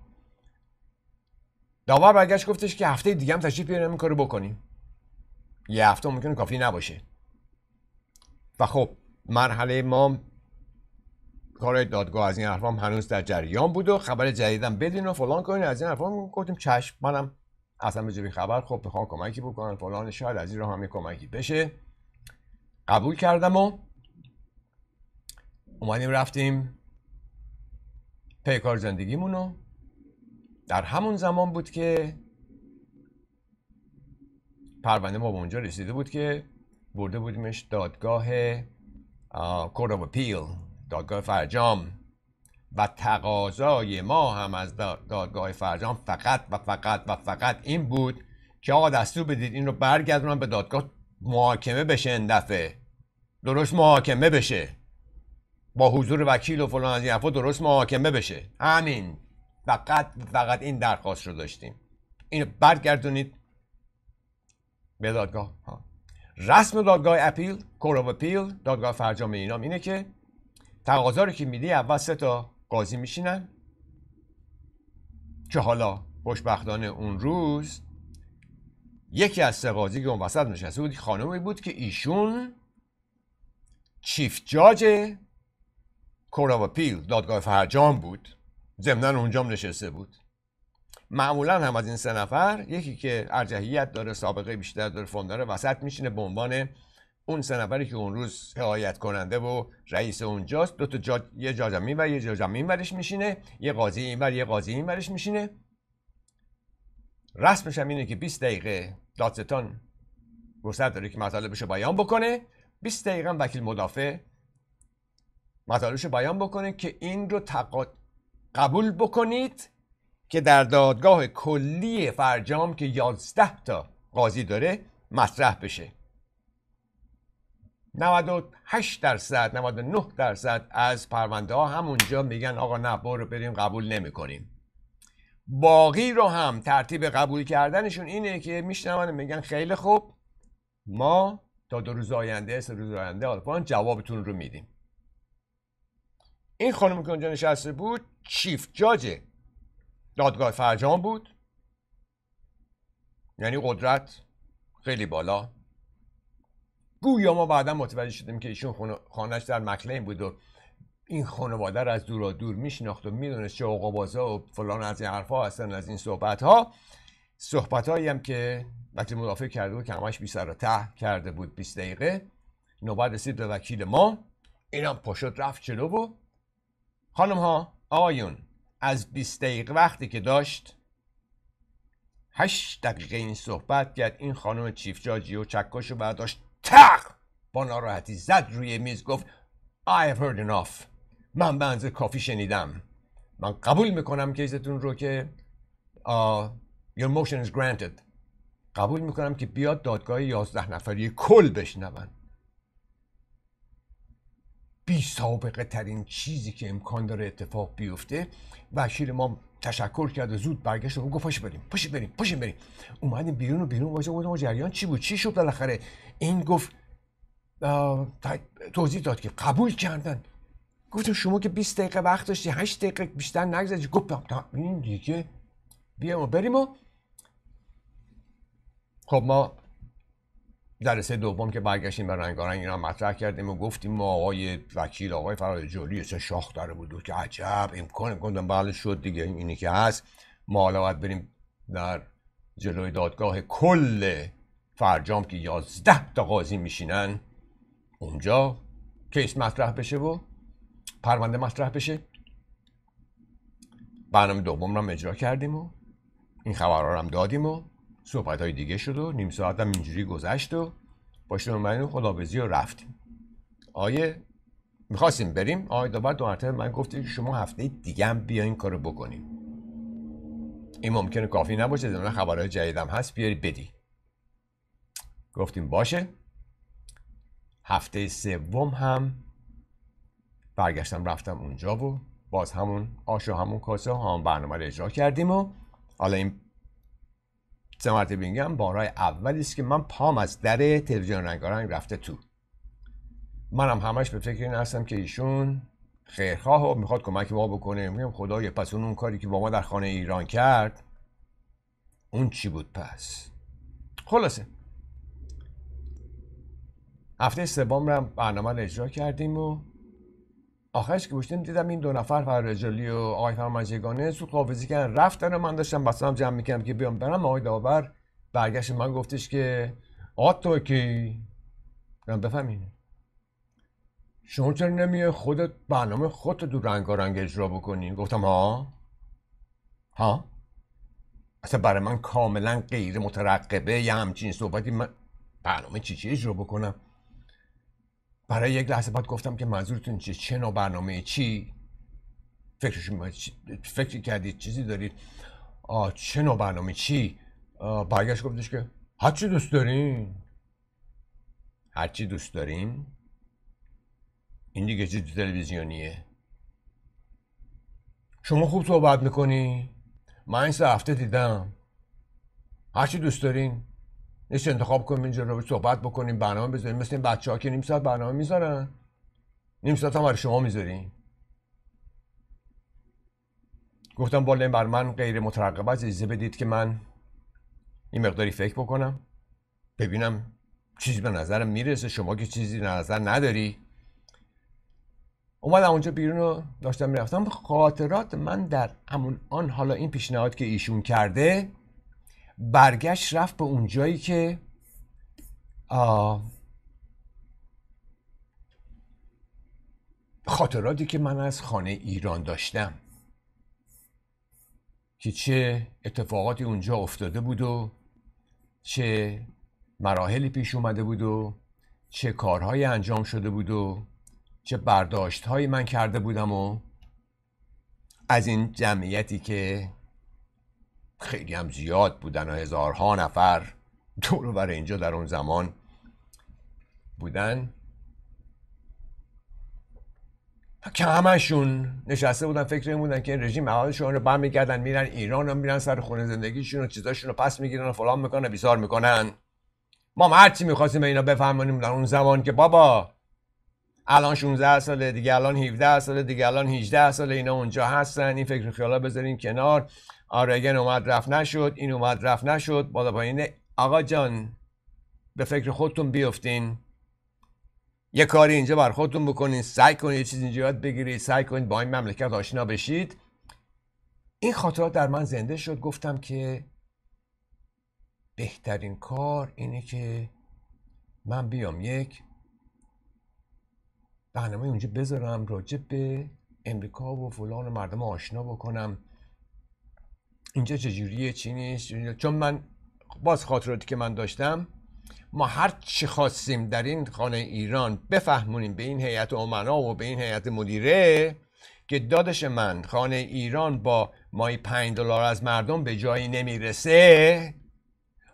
داور برگشت گفتش که هفته دیگه هم تشریف بیاریم این کارو بکنیم یه هفته ممکنه کافی نباشه و خب مرحله ما کار دادگاه از این هم هنوز در جریان بود و خبر جدیدم بدین و فلان کنین از این هم گفتیم چشم منم اصلا به خبر خب بخوام کمکی بکنن فلان شاید از این راه هم کمکی بشه قبول کردم و اومدیم رفتیم پیکار زندگیمونو در همون زمان بود که پرونده ما به اونجا رسیده بود که برده بودیمش دادگاه آف پیل دادگاه فرجام و تقاضای ما هم از دادگاه فرجام فقط و فقط و فقط این بود که آقا دستور بدید این رو برگردونم به دادگاه محاکمه بشه این دفعه درست محاکمه بشه با حضور وکیل و فلان از این حرفا درست محاکمه بشه همین فقط فقط این درخواست رو داشتیم اینو برگردونید به دادگاه ها. رسم دادگاه اپیل کور اپیل دادگاه فرجام اینام اینه که تقاضا رو که میدی اول سه تا قاضی میشینن که حالا خوشبختانه اون روز یکی از سقاضی که اون وسط نشسته بود خانمی بود که ایشون چیف جاج پیل دادگاه فرجام بود زمنان اونجا نشسته بود معمولا هم از این سه نفر یکی که ارجحیت داره سابقه بیشتر داره فونداره وسط میشینه به عنوان اون سه نفری که اون روز حمایت کننده و رئیس اونجاست دو تا یه جاج و یه جاج هم برش میشینه یه قاضی اینور یه قاضی اینورش میشینه رسمش هم اینه که 20 دقیقه دادستان فرصت داره که مطالبش رو بیان بکنه 20 دقیقه وکیل مدافع مطالبش بیان بکنه که این رو تق... قبول بکنید که در دادگاه کلی فرجام که 11 تا قاضی داره مطرح بشه 98 درصد 99 درصد از پرونده ها همونجا میگن آقا نه برو بریم قبول نمیکنیم باقی رو هم ترتیب قبول کردنشون اینه که میشنون میگن خیلی خوب ما تا دو روز آینده سه روز آینده آلپان جوابتون رو میدیم این خانم که اونجا نشسته بود چیف جاج دادگاه فرجام بود یعنی قدرت خیلی بالا گویا ما بعدا متوجه شدیم که ایشون خانهش در مکلین بود و این خانواده از دورا دور میشناخت و میدونست چه آقابازا و فلان از این حرفها هستن از این صحبت ها صحبت هایی هم که وقتی مدافع کرده بود که همش بی سر ته کرده بود 20 دقیقه نوبت رسید به وکیل ما اینم پشت رفت جلو و خانم ها آیون از 20 دقیقه وقتی که داشت 8 دقیقه این صحبت کرد این خانم چیف جاجی و چکاشو برداشت تق با ناراحتی زد روی میز گفت I have heard enough من به کافی شنیدم من قبول میکنم کیزتون رو که your motion is granted قبول میکنم که بیاد دادگاه یازده نفری کل بشنون بی سابقه ترین چیزی که امکان داره اتفاق بیفته شیر ما تشکر کرد و زود برگشت و گفت پاشی بریم پاشی بریم پاشی بریم اومدیم بیرون و بیرون واسه ما جریان چی بود چی شد بالاخره این گفت توضیح داد که قبول کردن گفتم شما که 20 دقیقه وقت داشتی 8 دقیقه بیشتر نگذشت گفتم این دیگه بیا ما بریم و خب ما جلسه دوم که برگشتیم به رنگارنگ اینا مطرح کردیم و گفتیم ما آقای وکیل آقای فراد جولی چه شاخ داره بود که عجب امکان امکان بله شد دیگه اینی که هست ما حالا بریم در جلوی دادگاه کل فرجام که 11 تا قاضی میشینن اونجا کیس مطرح بشه و پرونده مطرح بشه برنامه دوم رو هم اجرا کردیم و این خبرها رو هم دادیم و صحبت های دیگه شد و نیم ساعت هم اینجوری گذشت و با شنومن خدابزی رو رفتیم آیه میخواستیم بریم آیه دوبار دو مرتبه من گفته شما هفته دیگه هم بیاین کارو بکنیم این ممکنه کافی نباشه زمان خبرهای جدیدم هست بیاری بدی گفتیم باشه هفته سوم هم برگشتم رفتم اونجا و باز همون آش و همون کاسه هم برنامه رو اجرا کردیم و حالا این سه مرتبه میگم بارای اولی است که من پام از در تلویزیون رنگارنگ رفته تو منم همش به فکر این هستم که ایشون خیرخواه و میخواد کمک ما بکنه میگم خدای پس اون اون کاری که با ما در خانه ایران کرد اون چی بود پس خلاصه هفته سوم رو برنامه اجرا کردیم و آخرش که گوشتم دیدم این دو نفر فرجالی و آقای فرمانجگانه سو خوابزی کردن رفتن و من داشتم هم جمع میکنم که بیام برم آقای داور برگشت من گفتش که تو که من بفهمین شما چرا نمیه خودت برنامه خودت رو رنگارنگ اجرا بکنی گفتم ها ها اصلا برای من کاملا غیر مترقبه یا همچین صحبتی من برنامه چی چی اجرا بکنم برای یک لحظه بعد گفتم که منظورتون چیه چه نوع برنامه چی فکرش فکر کردید چیزی دارید آ چه نوع برنامه چی برگشت گفتش که هرچی دوست دارین هرچی دوست دارین این دیگه چیز تلویزیونیه شما خوب صحبت میکنی من این سه هفته دیدم هرچی دوست دارین نیست انتخاب کنیم اینجا رو صحبت بکنیم برنامه بذاریم مثل این بچه ها که نیم ساعت برنامه میذارن نیم ساعت هم برای شما میذاریم گفتم این بر من غیر مترقب از اجازه بدید که من این مقداری فکر بکنم ببینم چیزی به نظرم میرسه شما که چیزی نظر نداری اومدم اونجا بیرون رو داشتم میرفتم خاطرات من در همون آن حالا این پیشنهاد که ایشون کرده برگشت رفت به اون جایی که خاطراتی که من از خانه ایران داشتم که چه اتفاقاتی اونجا افتاده بود و چه مراحلی پیش اومده بود و چه کارهایی انجام شده بود و چه برداشت من کرده بودم و از این جمعیتی که خیلی هم زیاد بودن و هزارها نفر دور بر اینجا در اون زمان بودن که همشون نشسته بودن فکر این بودن که این رژیم حالشون رو برمیگردن میرن ایران رو میرن سر خونه زندگیشون و چیزاشون رو پس میگیرن و فلان میکنن و بیزار میکنن ما هم هرچی میخواستیم به اینا بفهمانیم در اون زمان که بابا الان 16 ساله دیگه الان 17 ساله دیگه الان 18 ساله اینا اونجا هستن این فکر خیالا بذارین کنار آرگن یعنی اومد رفت نشد این اومد رفت نشد بالا پایین آقا جان به فکر خودتون بیفتین یه کاری اینجا بر خودتون بکنین سعی کنید یه چیز اینجا یاد بگیرید سعی کنید با این مملکت آشنا بشید این خاطرات در من زنده شد گفتم که بهترین کار اینه که من بیام یک برنامه اونجا بذارم راجب به امریکا و فلان و مردم آشنا بکنم اینجا چجوریه چی نیست چون من باز خاطراتی که من داشتم ما هر چی خواستیم در این خانه ایران بفهمونیم به این هیئت امنا و به این هیئت مدیره که دادش من خانه ایران با مای پنج دلار از مردم به جایی نمیرسه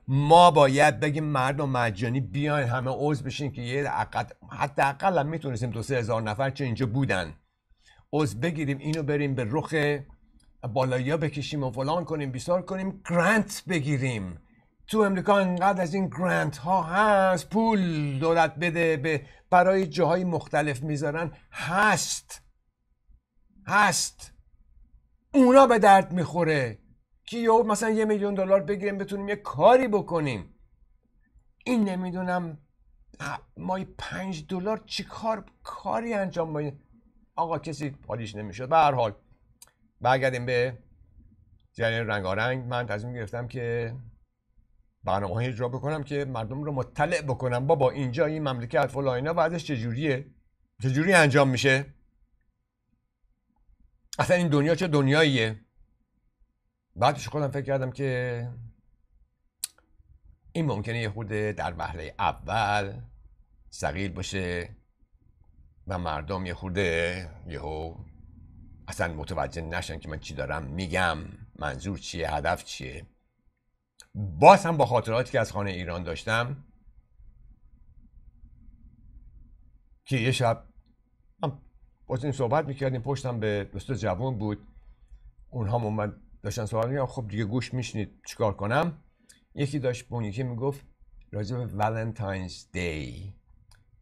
ما باید بگیم مردم مجانی بیاین همه عوض بشین که یه عقد حتی اقل هم میتونستیم دو سه هزار نفر چه اینجا بودن عوض بگیریم اینو بریم به رخ بالایی ها بکشیم و فلان کنیم بیسار کنیم گرانت بگیریم تو امریکا انقدر از این گرانت ها هست پول دولت بده به برای جاهای مختلف میذارن هست هست اونا به درد میخوره که یهو مثلا یه میلیون دلار بگیریم بتونیم یه کاری بکنیم این نمیدونم مای پنج دلار چی کار کاری انجام باید آقا کسی پالیش نمیشد به هر حال برگردیم به جریان رنگارنگ من تصمیم گرفتم که برنامه های اجرا بکنم که مردم رو مطلع بکنم بابا اینجا این مملکت فلا اینا بعدش چجوریه چجوری انجام میشه اصلا این دنیا چه دنیاییه بعدش خودم فکر کردم که این ممکنه یه خورده در وهله اول صغیر باشه و مردم یه خورده یهو اصلا متوجه نشن که من چی دارم میگم منظور چیه هدف چیه باز هم با خاطراتی که از خانه ایران داشتم که یه شب باز این صحبت میکردیم پشتم به دوست جوان بود اونها من داشتن صحبت میکردم خب دیگه گوش میشنید چیکار کنم یکی داشت به اون یکی میگفت راجع به ولنتاینز دی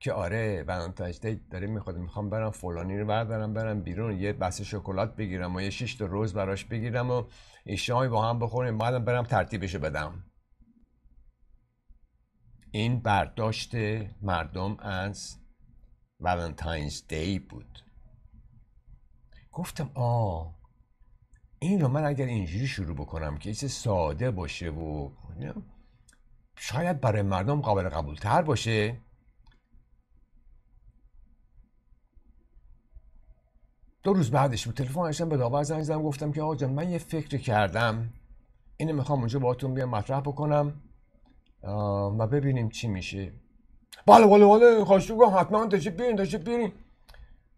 که آره ولنتاینز دی داره میخواد میخوام برم فلانی رو بردارم برم بیرون یه بسته شکلات بگیرم و یه شش تا روز براش بگیرم و یه با هم بخوریم بعدم برم ترتیبش بدم این برداشت مردم از ولنتاینز دی بود گفتم آ این رو من اگر اینجوری شروع بکنم که ایسه ساده باشه و شاید برای مردم قابل قبول تر باشه دو روز بعدش به تلفن هاشم به داور زنگ زدم گفتم که آقا من یه فکری کردم اینو میخوام اونجا باهاتون بیام مطرح بکنم و ببینیم چی میشه بله بله بله خواستگاه حتما تشریف بیرین ببین بیرین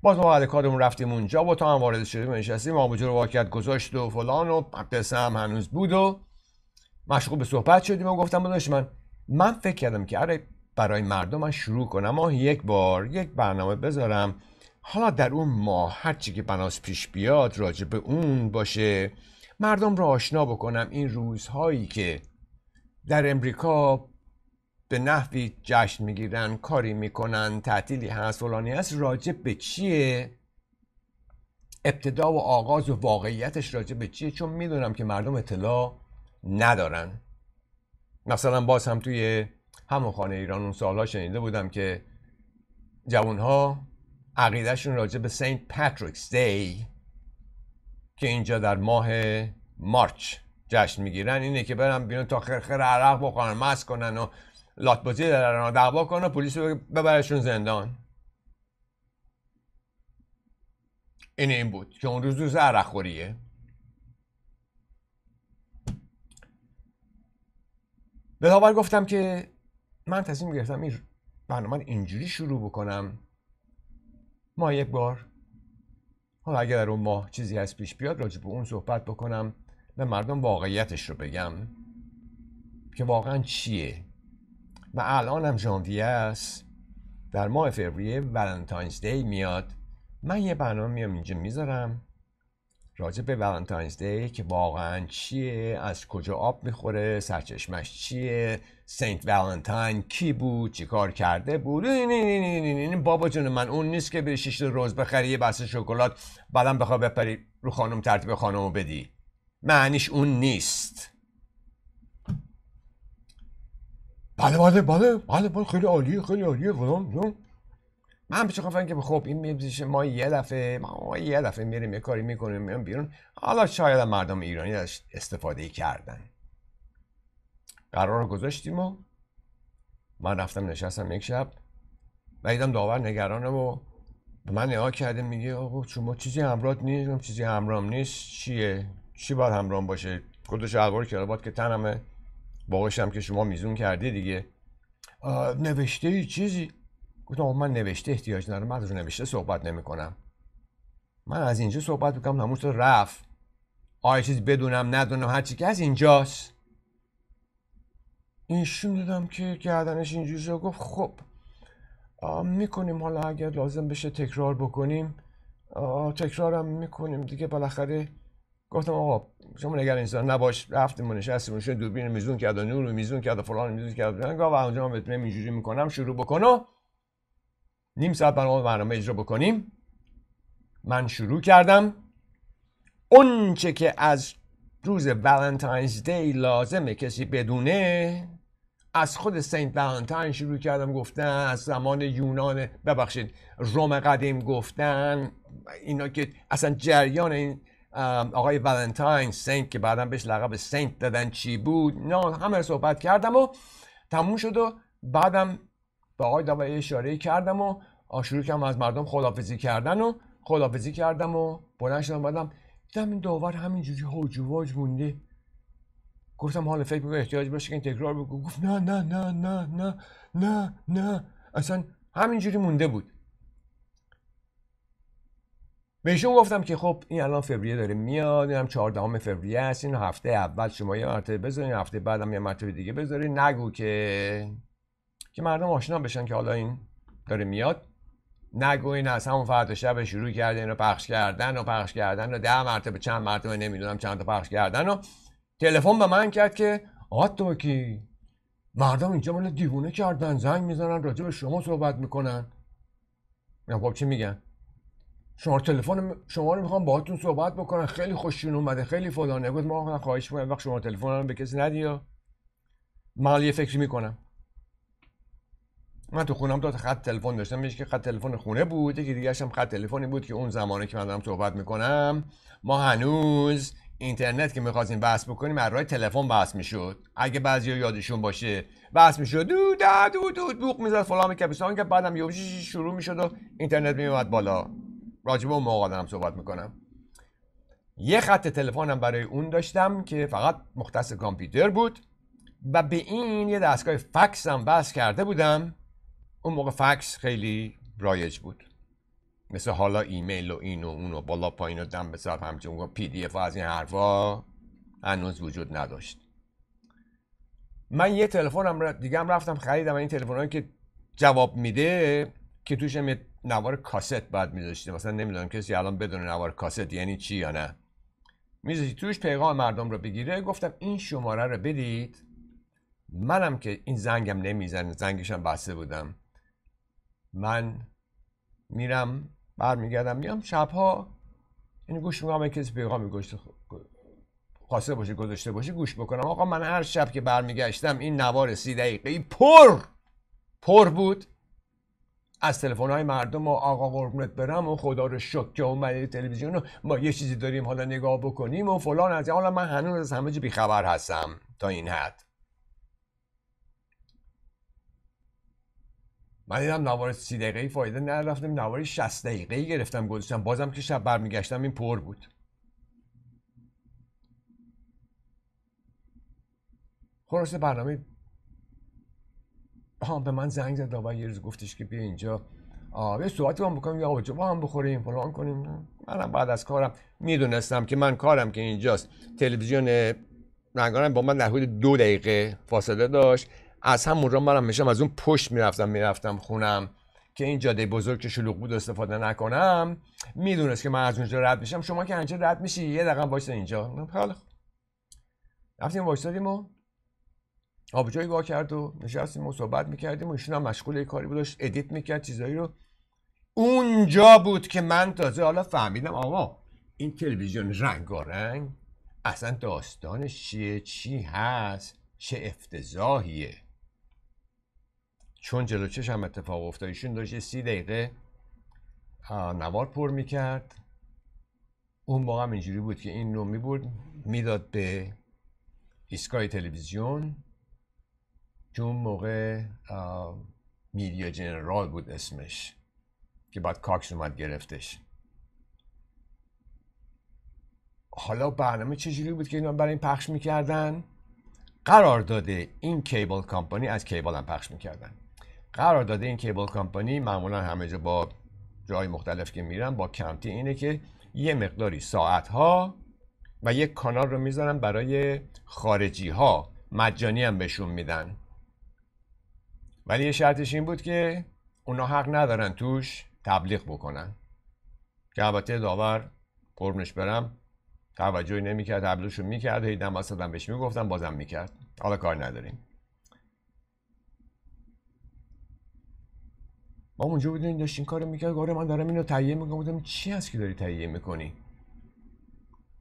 باز ما بعد کارمون رفتیم اونجا با تا هم وارد شدیم نشستیم آبوجه رو واکت گذاشت و فلان و قصه هم هنوز بود و مشغول به صحبت شدیم و گفتم داداش من من فکر کردم که آره برای مردم شروع کنم ما یک بار یک برنامه بذارم حالا در اون ماه هرچی که بناس پیش بیاد راجع به اون باشه مردم را آشنا بکنم این روزهایی که در امریکا به نحوی جشن میگیرن کاری میکنن تعطیلی هست فلانی هست راجع به چیه ابتدا و آغاز و واقعیتش راجع به چیه چون میدونم که مردم اطلاع ندارن مثلا باز هم توی همون خانه ایران اون سالها شنیده بودم که جوانها عقیدهشون راجع به سنت پاتریکس دی که اینجا در ماه مارچ جشن میگیرن اینه که برن بیرون تا خرخر عرق بخورن مست کنن و لاتبازی دارن و دعوا کنن و پلیس ببرشون زندان این این بود که اون روز روز عرق خوریه به گفتم که من تصمیم گرفتم این برنامه اینجوری شروع بکنم ما یک بار حالا اگر در اون ماه چیزی از پیش بیاد راجع به اون صحبت بکنم و مردم واقعیتش رو بگم که واقعا چیه و الان هم ژانویه است در ماه فوریه ولنتاینز دی میاد من یه برنامه میام اینجا میذارم راجع به ولنتاینز دی که واقعا چیه از کجا آب میخوره سرچشمش چیه سنت ولنتاین کی بود چی کار کرده بود نه بابا جون من اون نیست که به شیش روز بخری یه بسته شکلات بعدم بخواد بپری رو خانم ترتیب خانمو بدی معنیش اون نیست بله بله بله بله بله خیلی عالیه خیلی عالیه من پیش خواهم که خب این میشه ما یه دفعه ما یه دفعه میریم یه کاری میکنیم میام بیرون حالا شاید مردم ایرانی از استفاده کردن قرار رو گذاشتیم و من رفتم نشستم یک شب و ایدم داور نگرانم و به من نگاه کرده میگه آقا شما چیزی همراهت نیست چیزی همراهم نیست چیه چی باید همراهم باشه گذاشت که باید که تنمه باقش هم که شما میزون کردی دیگه نوشته چیزی گفتم من نوشته احتیاج ندارم من رو نوشته صحبت نمیکنم من از اینجا صحبت میکنم نموش رفت آیا چیزی بدونم ندونم چی که از اینجاست اینشون دادم که گردنش اینجوری شد گفت خب میکنیم حالا اگر لازم بشه تکرار بکنیم تکرارم میکنیم دیگه بالاخره گفتم آقا شما نگر انسان نباش رفتیم و نشستیم شد دوربین میزون کرد و نور میزون کرد و فلان میزون کرد و اونجا من اینجوری میکنم شروع بکنم نیم ساعت برنامه برنامه اجرا بکنیم من شروع کردم چه که از روز ولنتاینز دی لازمه کسی بدونه از خود سنت ولنتاین شروع کردم گفتن از زمان یونان ببخشید روم قدیم گفتن اینا که اصلا جریان این آقای ولنتاین سنت که بعدا بهش لقب سنت دادن چی بود نه همه صحبت کردم و تموم شد و بعدم به آقای دوباره اشاره کردم و شروع کردم از مردم خدافزی کردن و خدافزی کردم و بلند شدم دیدم این داور همینجوری حجواج مونده گفتم حالا فکر میکنه احتیاج باشه که تکرار بگو گفت نه نه نه نه نه نه نه اصلا همینجوری مونده بود بهشون گفتم که خب این الان فوریه داره میاد این هم 14 فوریه است این هفته اول شما یه مرتبه بذارین هفته بعدم یه مرتبه دیگه بذارین نگو که که مردم آشنا بشن که حالا این داره میاد نگوین از همون فردا شب شروع کرده این رو پخش کردن و پخش کردن و ده مرتبه چند مرتبه نمیدونم چند تا پخش کردن و تلفن به من کرد که آت تو مردم اینجا مال دیوونه کردن زنگ میزنن راجع به شما صحبت میکنن خب چی میگن شما تلفن شما رو میخوام باهاتون صحبت بکنن خیلی خوششون اومده خیلی فلانه گفت ما خواهش میکنم وقت شما تلفن به کسی مالی من یه میکنم من تو خونم دو تا خط تلفن داشتم یکی که خط تلفن خونه بود یکی دیگه هم خط تلفنی بود که اون زمانی که من دارم صحبت میکنم ما هنوز اینترنت که میخواستیم بحث بکنیم از راه تلفن بحث میشد اگه بعضی یادشون باشه بحث میشد دو دا دو دو بوق میزد فلان میکرد که بعدم یه شروع میشد و اینترنت میومد بالا راجبه اون موقع دارم صحبت میکنم یه خط تلفنم برای اون داشتم که فقط مختص کامپیوتر بود و به این یه دستگاه فکس هم بس کرده بودم اون موقع فکس خیلی رایج بود مثل حالا ایمیل و این و اون و بالا پایین و دم به سب همچون پی دی اف از این حرفا هنوز وجود نداشت من یه تلفن هم دیگه هم رفتم خریدم این تلفنایی که جواب میده که توش هم یه نوار کاست بعد میذاشته مثلا نمیدونم کسی الان بدون نوار کاست یعنی چی یا نه میذاشتی توش پیغام مردم رو بگیره گفتم این شماره رو بدید منم که این زنگم نمیزنه زنگشم بسته بودم من میرم برمیگردم میام شبها یعنی گوش میکنم کسی پیغامی گوشت خواسته باشه گذاشته باشه گوش بکنم آقا من هر شب که برمیگشتم این نوار سی دقیقه پر پر بود از تلفن های مردم و آقا قربونت برم و خدا رو شکر که اومده تلویزیون و ما یه چیزی داریم حالا نگاه بکنیم و فلان از حالا من هنوز از همه چی بیخبر هستم تا این حد من دیدم نوار سی دقیقه فایده نرفتم نوار 60 دقیقه گرفتم گذاشتم بازم که شب برمیگشتم این پر بود خلاصه برنامه ها به من زنگ زد آبا یه روز گفتش که بیا اینجا یه صحبتی هم بکنیم یا با هم بخوریم فلان کنیم منم بعد از کارم میدونستم که من کارم که اینجاست تلویزیون رنگانم با من در حدود دو دقیقه فاصله داشت از همون را منم میشم از اون پشت میرفتم میرفتم خونم که این جاده بزرگ که شلوغ بود استفاده نکنم میدونست که من از اونجا رد میشم شما که انجا رد میشی یه دقیقه وایسا اینجا حالا خب رفتیم واشتادیم و آبجوی با کرد و نشستیم و صحبت میکردیم و ایشون هم مشغول یه کاری بود ادیت میکرد چیزایی رو اونجا بود که من تازه حالا فهمیدم آقا این تلویزیون رنگارنگ اصلا داستانش چیه چی هست چه افتضاحیه چون جلو چشم اتفاق افتاد ایشون داشت سی دقیقه نوار پر میکرد اون موقع هم اینجوری بود که این رو میبرد میداد به ایسکای تلویزیون که اون موقع میدیا جنرال بود اسمش که بعد کاکس اومد گرفتش حالا برنامه چجوری بود که اینا برای این پخش میکردن قرار داده این کیبل کمپانی از کیبل هم پخش میکردن قرار داده این کیبل کمپانی معمولا همه جا با جای مختلف که میرن با کمتی اینه که یه مقداری ساعت ها و یک کانال رو میذارن برای خارجی ها مجانی هم بهشون میدن ولی یه شرطش این بود که اونا حق ندارن توش تبلیغ بکنن که البته داور قربنش برم توجهی نمیکرد تبلیغشون میکرد هی دم بهش میگفتم بازم میکرد حالا کار نداریم ما اونجا بودیم داشتیم کار میکرد آره من دارم اینو تهیه میکنم بودم چی هست که داری تهیه میکنی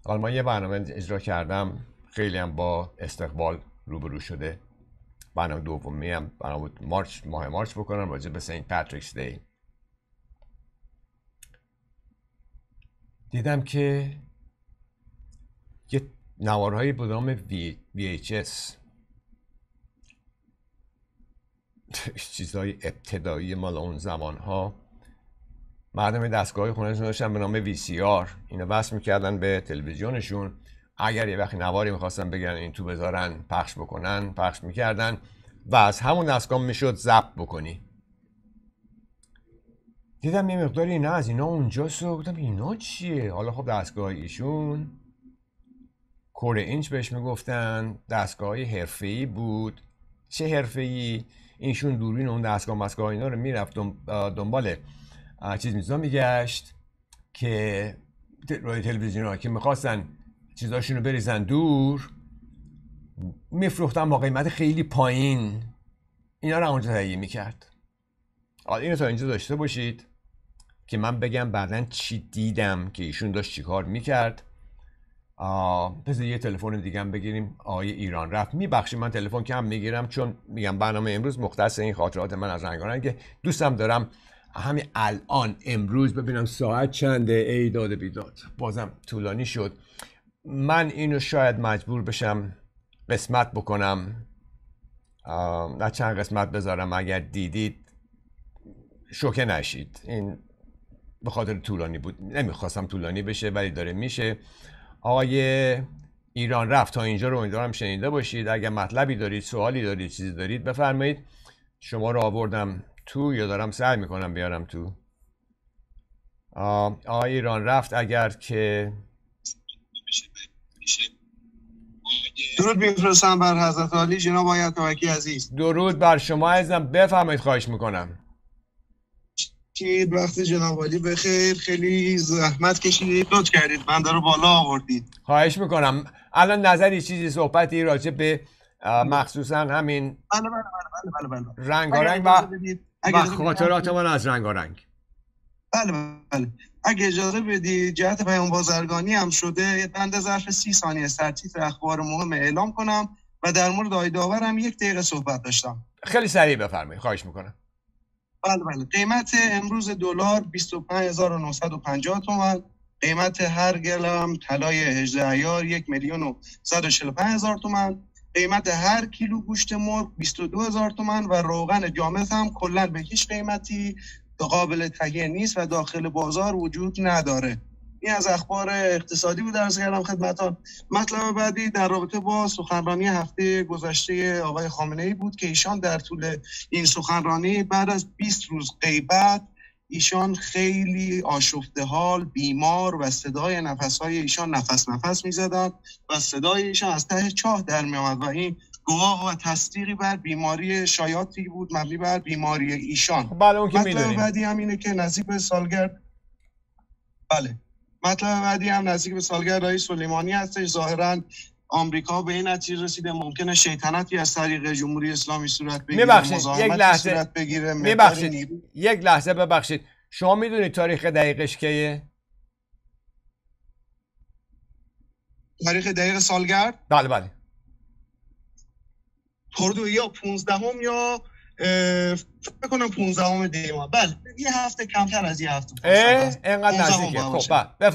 حالا من یه برنامه اجرا کردم خیلی هم با استقبال روبرو شده برنامه دومی هم برنامه مارچ ماه مارچ بکنم راجع به سینت پاتریکس دی دیدم که یه نوارهایی به VHS چیزهای ابتدایی مال اون زمان ها مردم دستگاه خونهشون داشتن به نام وی سی آر اینو وصل میکردن به تلویزیونشون اگر یه وقتی نواری میخواستن بگیرن این تو بذارن پخش بکنن پخش میکردن و از همون دستگاه میشد ضبط بکنی دیدم یه مقداری اینا از اینا اونجا سو گفتم اینا چیه حالا خب دستگاه ایشون کره اینچ بهش میگفتن دستگاه ای بود چه ای؟ اینشون دوربین اون دستگاه مسگاه اینا رو میرفت دنبال چیز میزا میگشت که روی تلویزیون ها که میخواستن چیزاشون رو بریزن دور میفروختن با قیمت خیلی پایین اینا رو اونجا تهیه میکرد حالا اینو تا اینجا داشته باشید که من بگم بعدا چی دیدم که ایشون داشت چیکار میکرد پس یه تلفن دیگه هم بگیریم آقای ایران رفت میبخشی من تلفن کم میگیرم چون میگم برنامه امروز مختص این خاطرات من از رنگارنگ که دوستم دارم همین الان امروز ببینم ساعت چنده ای داده بیداد بازم طولانی شد من اینو شاید مجبور بشم قسمت بکنم نه چند قسمت بذارم اگر دیدید شوکه نشید این به خاطر طولانی بود نمیخواستم طولانی بشه ولی داره میشه آقای ایران رفت تا اینجا رو امیدوارم شنیده باشید اگر مطلبی دارید سوالی دارید چیزی دارید بفرمایید شما رو آوردم تو یا دارم سعی میکنم بیارم تو آقای ایران رفت اگر که درود میفرستم بر حضرت عالی جناب آیت عزیز درود بر شما عزیزم بفرمایید خواهش میکنم بخشید وقت جنابالی به بخیر خیلی زحمت کشیدید لطف کردید من رو بالا آوردید خواهش میکنم الان نظری چیزی صحبتی راجع به مخصوصا همین بله بله بله, بله،, بله،, بله. رنگارنگ و خاطرات من از رنگارنگ بله بله اگه اجازه بدی جهت پیام بازرگانی هم شده بنده ظرف سی ثانیه سرتیتر اخبار مهم اعلام کنم و در مورد داور هم یک دقیقه صحبت داشتم خیلی سریع بفرمایید خواهش میکنم بله بله قیمت امروز دلار 25950 تومان قیمت هر گلم طلای 18 عیار 1 میلیون و هزار تومان قیمت هر کیلو گوشت مرغ 22 هزار تومان و روغن جامز هم کلا به هیچ قیمتی قابل تهیه نیست و داخل بازار وجود نداره این از اخبار اقتصادی بود در کردم خدمتان مطلب بعدی در رابطه با سخنرانی هفته گذشته آقای خامنه ای بود که ایشان در طول این سخنرانی بعد از 20 روز غیبت ایشان خیلی آشفته حال بیمار و صدای نفسهای ایشان نفس نفس میزدند و صدای ایشان از ته چاه در می آمد و این گواه و تصدیقی بر بیماری شایاتی بود مبنی بر بیماری ایشان بله اون که بعدی هم اینه که نزدیک سالگرد بله مطلب بعدی هم نزدیک به سالگرد رئیس سلیمانی هستش ظاهرا آمریکا به این نتیجه رسیده ممکنه شیطنتی از طریق جمهوری اسلامی صورت بگیره ببخشید یک لحظه صورت ببخشید یک لحظه ببخشید شما میدونید تاریخ دقیقش کیه تاریخ دقیق سالگرد بله بله پردو یا 15 یا فکر کنم 15 ام دی ماه بله یه هفته کمتر از یه هفته اینقدر نزدیکه خب بله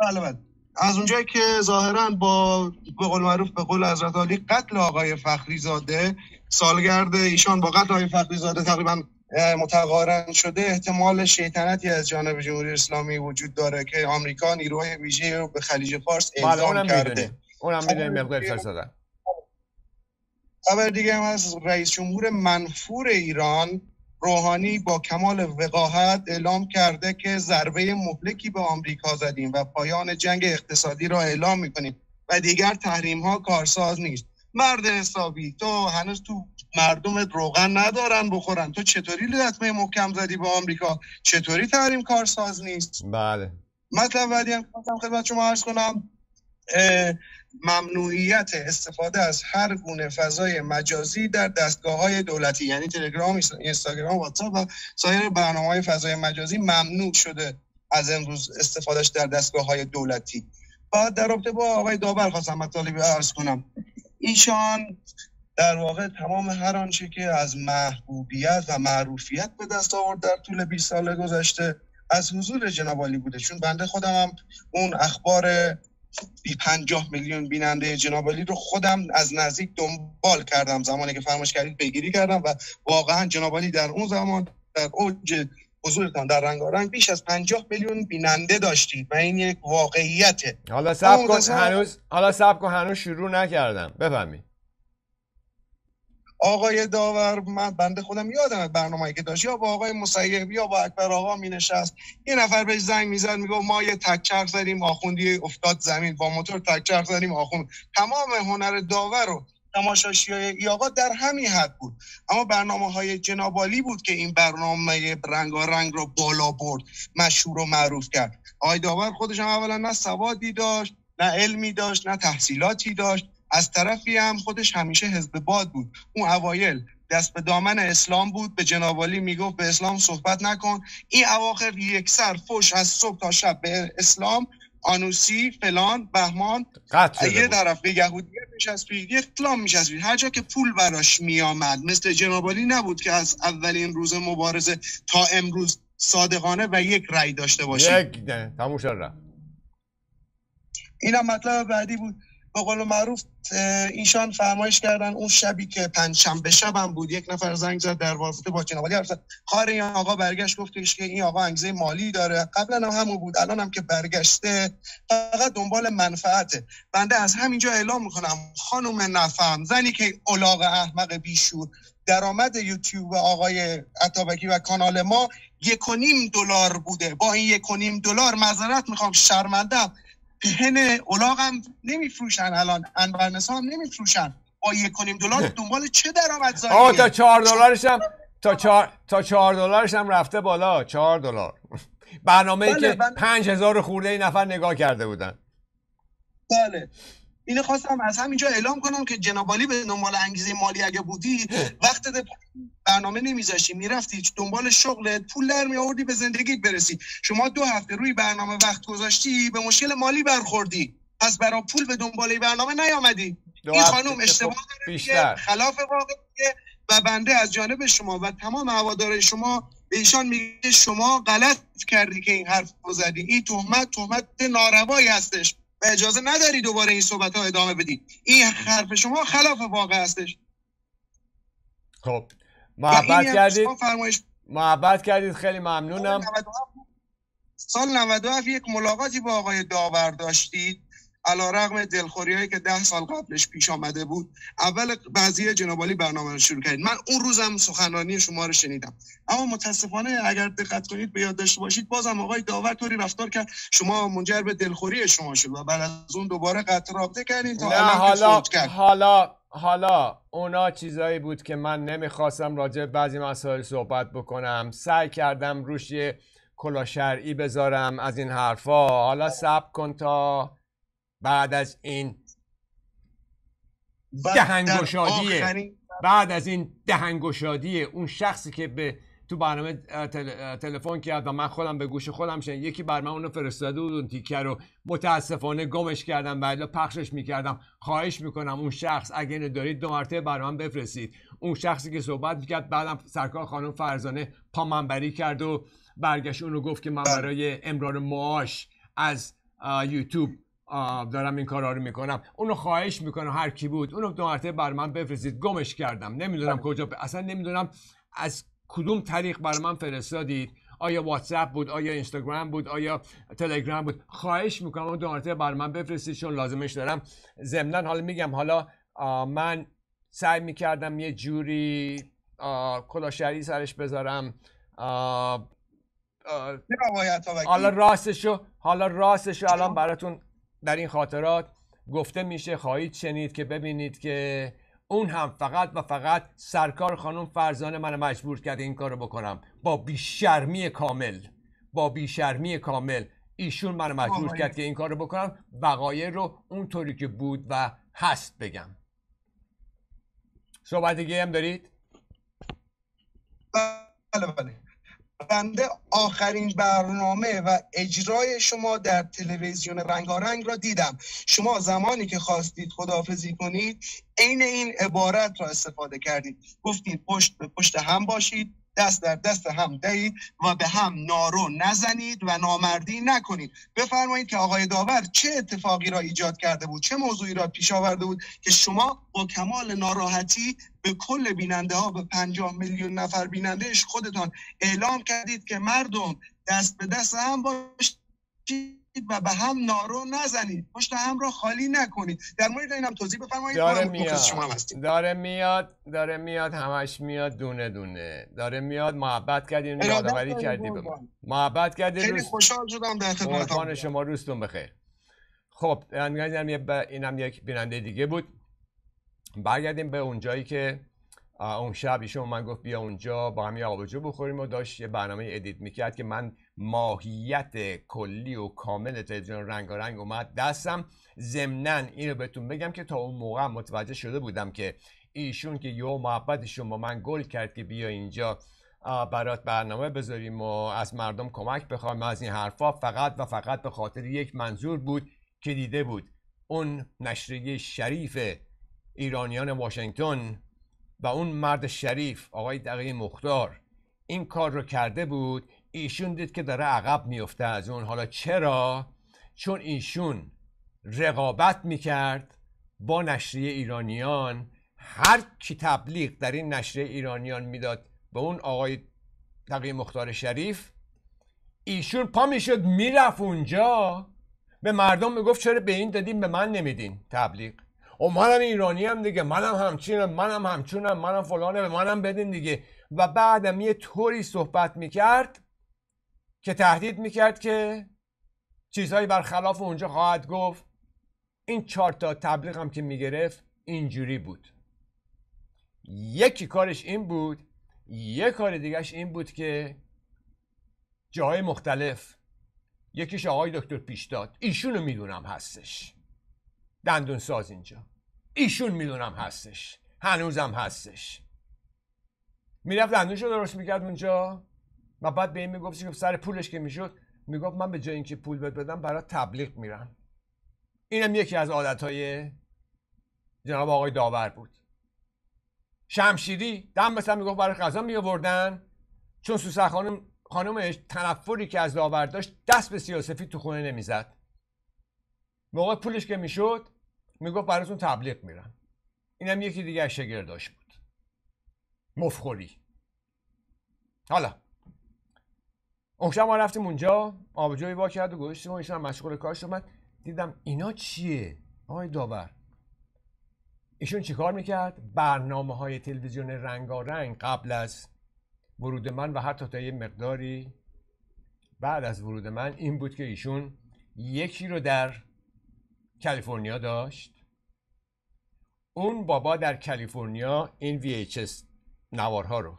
بله بله از اونجایی که ظاهرا با به قول معروف به قول حضرت علی قتل آقای فخری زاده سالگرد ایشان با قتل آقای فخری زاده تقریبا متقارن شده احتمال شیطنتی از جانب جمهوری اسلامی وجود داره که آمریکا نیروهای ویژه رو به خلیج فارس بله، اعزام کرده اونم خب، میدونیم مقدار خب. فرستادن خبر دیگه هم از رئیس جمهور منفور ایران روحانی با کمال وقاحت اعلام کرده که ضربه مهلکی به آمریکا زدیم و پایان جنگ اقتصادی را اعلام میکنیم و دیگر تحریم ها کارساز نیست مرد حسابی تو هنوز تو مردم روغن ندارن بخورن تو چطوری لطمه محکم زدی به آمریکا چطوری تحریم کارساز نیست بله مطلب بعدی هم خدمت شما عرض کنم ممنوعیت استفاده از هر گونه فضای مجازی در دستگاه های دولتی یعنی تلگرام، اینستاگرام، واتساپ و سایر برنامه های فضای مجازی ممنوع شده از امروز استفادهش در دستگاه های دولتی و در رابطه با آقای داور خواستم مطالبی عرض کنم ایشان در واقع تمام هر آنچه که از محبوبیت و معروفیت به دست آورد در طول 20 سال گذشته از حضور جناب بوده چون بنده خودم اون اخبار 50 میلیون بیننده جنابالی رو خودم از نزدیک دنبال کردم زمانی که فرمایش کردید بگیری کردم و واقعا جناب در اون زمان در اوج حضورتان در رنگارنگ بیش از 50 میلیون بیننده داشتید و این یک واقعیته حالا سب کن هنوز حالا کن هنوز شروع نکردم بفهمید آقای داور من بنده خودم یادم برنامه‌ای که داشت یا با آقای مسیب یا با اکبر آقا می نشست یه نفر بهش زنگ میزد گفت ما یه تکچرخ زدیم آخوندی افتاد زمین با موتور تکچرخ زدیم آخوند تمام هنر داور رو تماشاشی های آقا در همین حد بود اما برنامه های جنابالی بود که این برنامه رنگارنگ رنگ رو بالا برد مشهور و معروف کرد آقای داور خودش هم اولا نه سوادی داشت نه علمی داشت نه تحصیلاتی داشت از طرفی هم خودش همیشه حزب باد بود اون اوایل دست به دامن اسلام بود به جنابالی میگفت به اسلام صحبت نکن این اواخر یک سر فش از صبح تا شب به اسلام آنوسی فلان بهمان یه طرف به از پی یه اسلام میشسبید هر جا که پول براش میامد مثل جنابالی نبود که از اولین روز مبارزه تا امروز صادقانه و یک رأی داشته باشه یک مطلب بعدی بود به قول معروف ایشان فرمایش کردن اون شبی که پنجشنبه شبم بود یک نفر زنگ زد در واسطه با جناب علی کار این آقا برگشت گفتش که این آقا انگیزه مالی داره قبلا هم همون بود الان هم که برگشته فقط دنبال منفعته بنده از همینجا اعلام میکنم خانم نفهم زنی که الاغ احمق بیشور درآمد یوتیوب آقای عطابکی و کانال ما یک و نیم دلار بوده با این یک نیم دلار معذرت میخوام شرمنده هن اولاغ هم نمیفروشن الان انبرنس هم نمیفروشن با یک کنیم دلار دنبال چه درآمدزایی آه تا چهار دلارش تا چهار تا چهار دلارش هم رفته بالا چهار دلار برنامه بله، که بله. پنج هزار خورده این نفر نگاه کرده بودن بله اینو خواستم از همینجا اعلام کنم که جنابالی به دنبال انگیزه مالی اگه بودی وقت برنامه نمیذاشتی میرفتی دنبال شغلت پول در میآوردی به زندگیت برسی شما دو هفته روی برنامه وقت گذاشتی به مشکل مالی برخوردی پس برا پول به دنبال برنامه نیامدی این خانم اشتباه خب داره خلاف واقعیه و بنده از جانب شما و تمام هواداره شما به ایشان میگه شما غلط کردی که این حرف رو این تهمت تهمت ناروایی هستش و اجازه نداری دوباره این صحبت ها ادامه بدید این حرف شما خلاف واقع هستش خب محبت کردید فرمایش... محبت کردید خیلی ممنونم سال 97 یک ملاقاتی با آقای داور داشتید علا رقم دلخوری هایی که ده سال قبلش پیش آمده بود اول بعضی جنابالی برنامه رو شروع کردید من اون روزم سخنرانی شما رو شنیدم اما متاسفانه اگر دقت کنید به یاد داشته باشید بازم آقای داور طوری رفتار کرد شما منجر به دلخوری شما شد و بعد از اون دوباره قطع رابطه کردید تا حالا حالا حالا اونا چیزایی بود که من نمیخواستم راجع به بعضی مسائل صحبت بکنم سعی کردم روش کلا شرعی بذارم از این حرفا حالا سب کن تا بعد از این دهنگشادی بعد از این دهنگشادی اون شخصی که به تو برنامه تلفن کرد و من خودم به گوش خودم شد یکی بر من اونو فرستاده بود اون تیکه رو متاسفانه گمش کردم و پخشش میکردم خواهش میکنم اون شخص اگه اینو دارید دو مرتبه بر من بفرستید اون شخصی که صحبت میکرد بعدم سرکار خانم فرزانه پامنبری کرد و برگشت اون رو گفت که من بله. برای امرار معاش از یوتیوب دارم این کارا رو میکنم اونو خواهش میکنم هر کی بود اونو دو مرتبه بر من بفرستید گمش کردم نمیدونم بله. کجا اصلا نمیدونم از کدوم طریق بر من فرستادید آیا واتساپ بود آیا اینستاگرام بود آیا تلگرام بود خواهش میکنم اون دو مرتبه بر من بفرستید چون لازمش دارم ضمنا حالا میگم حالا من سعی میکردم یه جوری کلاشری سرش بذارم حالا راستشو حالا راستشو الان براتون در این خاطرات گفته میشه خواهید شنید که ببینید که اون هم فقط و فقط سرکار خانم فرزانه من مجبور کرد این کارو بکنم با بیشرمی کامل با بیشرمی کامل ایشون من مجبور کرد که این کارو بکنم وقایع رو اونطوری که بود و هست بگم صحبت دیگه هم دارید؟ بله بله بنده آخرین برنامه و اجرای شما در تلویزیون رنگارنگ را دیدم شما زمانی که خواستید خداحافظی کنید عین این عبارت را استفاده کردید گفتید پشت به پشت هم باشید دست در دست هم دهید و به هم نارو نزنید و نامردی نکنید بفرمایید که آقای داور چه اتفاقی را ایجاد کرده بود چه موضوعی را پیش آورده بود که شما با کمال ناراحتی به کل بیننده ها به پنجاه میلیون نفر بینندهش خودتان اعلام کردید که مردم دست به دست هم باشید و به هم نارو نزنید پشت هم را خالی نکنید در مورد اینم توضیح بفرمایید داره میاد شما داره میاد داره میاد همش میاد دونه دونه داره میاد محبت کردیم یادآوری کردی به محبت کردی خیلی خوشحال شدم در خدمتتون شما روزتون بخیر خب اینم یک بیننده دیگه بود برگردیم به اونجایی که اون شب ایشون من گفت بیا اونجا با هم یه آبجو بخوریم و داشت یه برنامه ادیت میکرد که من ماهیت کلی و کامل تلویزیون رنگ اومد دستم ضمنا اینو بهتون بگم که تا اون موقع متوجه شده بودم که ایشون که یه محبتشون با من گل کرد که بیا اینجا برات برنامه بذاریم و از مردم کمک بخوایم از این حرفا فقط و فقط به خاطر یک منظور بود که دیده بود اون نشریه شریف ایرانیان واشنگتن و اون مرد شریف آقای دقیق مختار این کار رو کرده بود ایشون دید که داره عقب میفته از اون حالا چرا چون ایشون رقابت میکرد با نشریه ایرانیان هر کی تبلیغ در این نشریه ایرانیان میداد به اون آقای دقیق مختار شریف ایشون پا میشد میرفت اونجا به مردم میگفت چرا به این دادین به من نمیدین تبلیغ او خب منم ایرانی هم دیگه منم همچینم منم همچونم منم فلانه به منم بدین دیگه و بعدم یه طوری صحبت میکرد که تهدید میکرد که چیزهایی برخلاف اونجا خواهد گفت این چهار تا تبلیغ هم که میگرفت اینجوری بود یکی کارش این بود یک کار دیگهش این بود که جاهای مختلف یکیش آقای دکتر پیشداد ایشونو میدونم هستش دندون ساز اینجا ایشون میدونم هستش هنوزم هستش میرفت دندونش رو درست میکرد اونجا و بعد به این میگفت سر پولش که میشد میگفت من به جای اینکه پول بد بدم برای تبلیغ میرم اینم یکی از عادتهای جناب آقای داور بود شمشیری دم مثلا میگفت برای غذا میآوردن چون سوسه خانم خانمش تنفری که از داور داشت دست به سیاسفی تو خونه نمیزد موقع پولش که میشد میگفت براتون تبلیغ میرم اینم یکی دیگه از داشت بود مفخوری حالا اون ما رفتیم اونجا آبجوی وا کرد و گذاشتیم و ایشون مشغول کارش من دیدم اینا چیه آقای داور ایشون چیکار میکرد برنامه های تلویزیون رنگارنگ قبل از ورود من و حتی تا یه مقداری بعد از ورود من این بود که ایشون یکی رو در کالیفرنیا داشت اون بابا در کالیفرنیا این VHS نوارها رو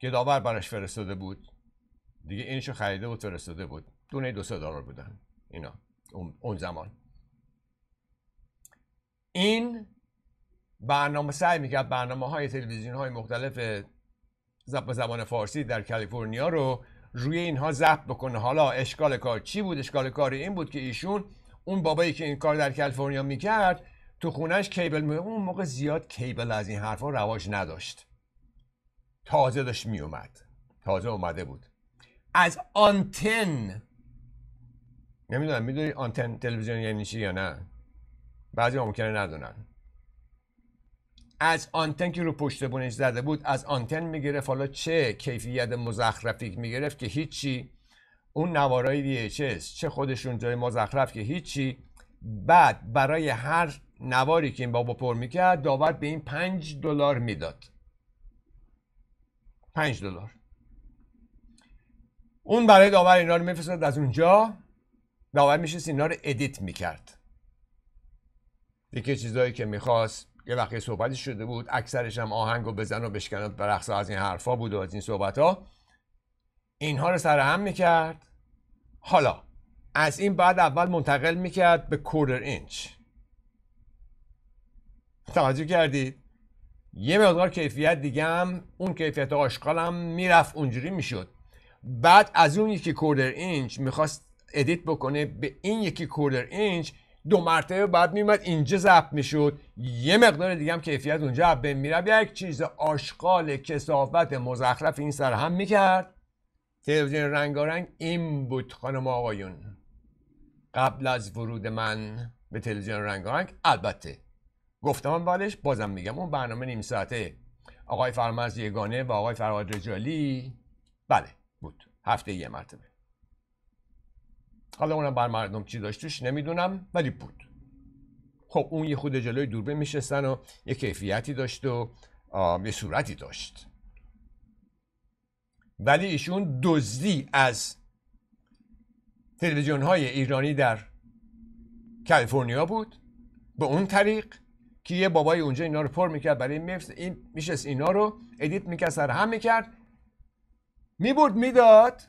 که داور براش فرستاده بود دیگه اینشو خریده بود فرستاده بود دونه دو دلار بودن اینا اون زمان این برنامه سعی میکرد برنامه های تلویزیون های مختلف زبان فارسی در کالیفرنیا رو روی اینها ضبط بکنه حالا اشکال کار چی بود اشکال کار این بود که ایشون اون بابایی که این کار در کالیفرنیا میکرد تو خونش کیبل می... اون موقع زیاد کیبل از این حرفا رواج نداشت تازه داشت میومد تازه اومده بود از آنتن نمیدونم میدونی آنتن تلویزیون یعنی چی یا نه بعضی ممکنه ندونن از آنتن که رو پشت بونش زده بود از آنتن میگرفت حالا چه کیفیت مزخرفی میگرفت که هیچی اون نوارای VHS چه خودشون جای مزخرف که هیچی بعد برای هر نواری که این بابا پر میکرد داور به این پنج دلار میداد پنج دلار اون برای داور اینا رو میفرستاد از اونجا داور میشست اینا رو ادیت میکرد دیگه چیزهایی که میخواست یه وقتی صحبتی شده بود اکثرش هم آهنگ و بزن و بشکن و از این حرفا بود و از این صحبت ها اینها رو سرهم میکرد حالا از این بعد اول منتقل میکرد به کوردر اینچ توجه کردید یه مقدار کیفیت دیگه هم اون کیفیت هم میرفت اونجوری میشد بعد از اون یکی کوردر اینچ میخواست ادیت بکنه به این یکی کوردر اینچ دو مرتبه بعد میومد اینجا ضبط میشد یه مقدار دیگه هم کیفیت اونجا به میرفت یک چیز آشقال کسافت مزخرف این سر هم میکرد تلویزیون رنگارنگ این بود خانم آقایون قبل از ورود من به تلویزیون رنگارنگ البته گفتم ولش بازم میگم اون برنامه نیم ساعته آقای فرمز یگانه و آقای فرهاد رجالی بله بود هفته یه مرتبه حالا اونم بر مردم چی داشت توش نمیدونم ولی بود خب اون یه خود جلوی دوربین میشستن و یه کیفیتی داشت و یه صورتی داشت ولی ایشون دزدی از تلویزیون های ایرانی در کالیفرنیا بود به اون طریق که یه بابای اونجا اینا رو پر میکرد برای مفت این میشست اینا رو ادیت میکرد سر هم میکرد میبرد میداد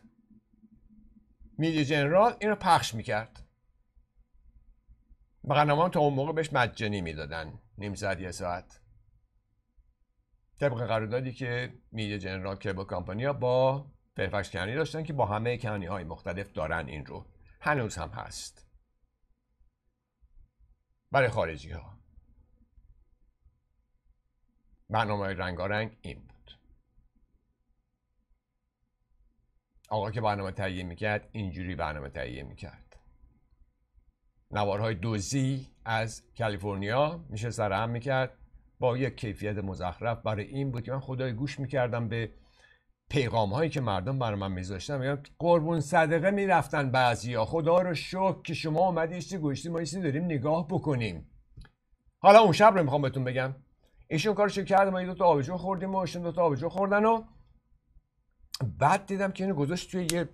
میدی جنرال این رو پخش میکرد برنامه تا اون موقع بهش مجانی میدادن نیم ساعت یه ساعت طبق قراردادی که میدیا جنرال کیبل کامپانیا با فیرفکس کنی داشتن که با همه کنی های مختلف دارن این رو هنوز هم هست برای خارجی ها برنامه رنگارنگ این بود آقا که برنامه تهیه میکرد اینجوری برنامه تهیه میکرد نوارهای دوزی از کالیفرنیا میشه سرهم هم میکرد با یک کیفیت مزخرف برای این بود که من خدای گوش میکردم به پیغام هایی که مردم برای من میذاشتن میگم قربون صدقه میرفتن بعضی بعضیا خدا رو شکر که شما آمدی ایشتی گوشتی ما ایشتی داریم نگاه بکنیم حالا اون شب رو میخوام بهتون بگم ایشون کارشو کرد ما یه دو آبجو خوردیم و ایشون دو تا آبجو خوردن و بعد دیدم که اینو گذاشت توی یه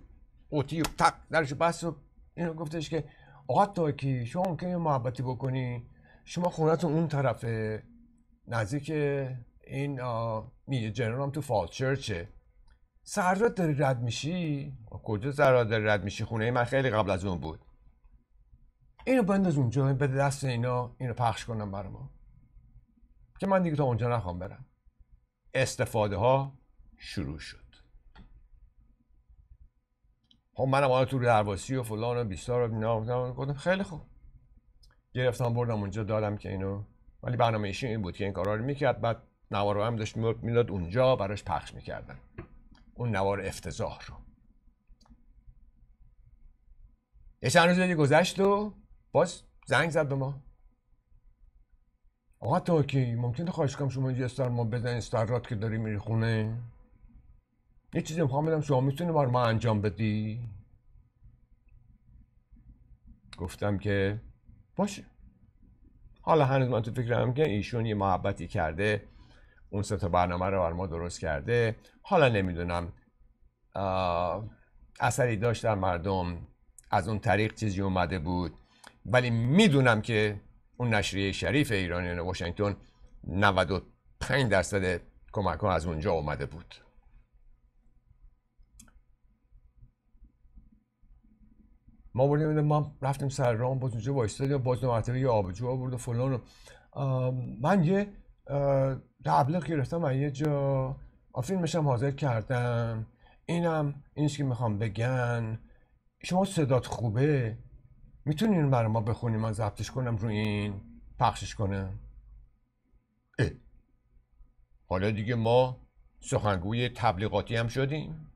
قوطی و تق درشو بس و اینو گفتش که آقا تاکی شما ممکنه محبتی بکنی شما خونتون اون طرفه نزدیک این میگه جنرال تو تو چرچه سرات داری رد میشی کجا سرات داری رد میشی خونه من خیلی قبل از اون بود اینو بنداز اونجا بده دست اینا اینو پخش کنم برای ما که من دیگه تا اونجا نخوام برم استفاده ها شروع شد خب منم حالا تو درواسی و فلان و بیستار و اینا خیلی خوب گرفتم بردم اونجا دادم که اینو ولی برنامه ایشون این بود که این کارا رو میکرد بعد نوار رو هم داشت میداد اونجا براش پخش میکردن اون نوار افتضاح رو یه چند روز دیگه گذشت و باز زنگ زد به ما آقا تاکی ممکن خواهش کنم شما اینجا استار ما بزن استارات که داری میری خونه یه چیزی میخوام بدم شما میتونی بر ما انجام بدی گفتم که باشه حالا هنوز من تو فکرم که ایشون یه محبتی کرده اون سه تا برنامه رو بر ما درست کرده حالا نمیدونم اثری داشت در مردم از اون طریق چیزی اومده بود ولی میدونم که اون نشریه شریف ایرانیان واشنگتن 95 درصد کمک ها از اونجا اومده بود ما بردیم ما رفتیم سر رام باز اونجا وایستادیم باز مرتبه یه آبجو آورد و فلان من یه تبلیغ گرفتم و یه جا فیلمشم حاضر کردم اینم اینش که میخوام بگن شما صدات خوبه میتونین برای ما بخونیم، من ضبطش کنم رو این پخشش کنم حالا دیگه ما سخنگوی تبلیغاتی هم شدیم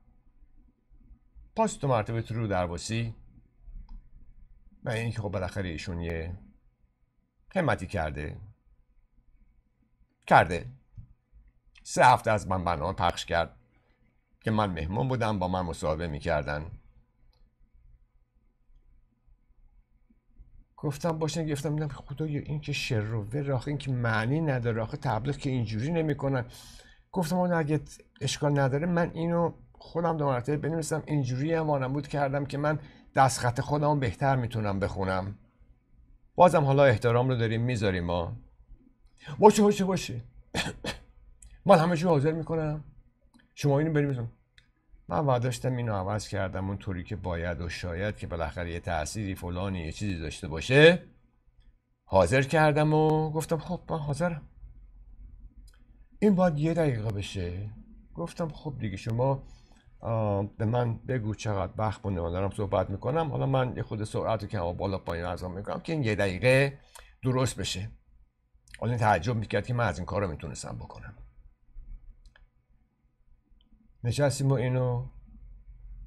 پاس تو مرتبه رو درواسی و اینکه خب بالاخره ایشون یه همتی کرده کرده سه هفته از من برنامه پخش کرد که من مهمون بودم با من مصاحبه میکردن گفتم باشه گفتم دیدم خدایا این که شر و راخه که معنی نداره آخه تبلیغ که اینجوری نمیکنن گفتم اون اگه اشکال نداره من اینو خودم دو مرتبه بنویسم اینجوری هم کردم که من دست خط خودم بهتر میتونم بخونم بازم حالا احترام رو داریم میذاریم ما باشه باشه باشه من همه چی حاضر میکنم شما اینو بریم من وعداشتم اینو عوض کردم اون طوری که باید و شاید که بالاخره یه تأثیری فلانی یه چیزی داشته باشه حاضر کردم و گفتم خب من حاضرم این باید یه دقیقه بشه گفتم خب دیگه شما به من بگو چقدر وقت بونه من دارم صحبت میکنم حالا من یه خود سرعت رو کم بالا پایین ارزم میکنم که این یه دقیقه درست بشه حالا تعجب میکرد که من از این کار رو میتونستم بکنم نشستیم و اینو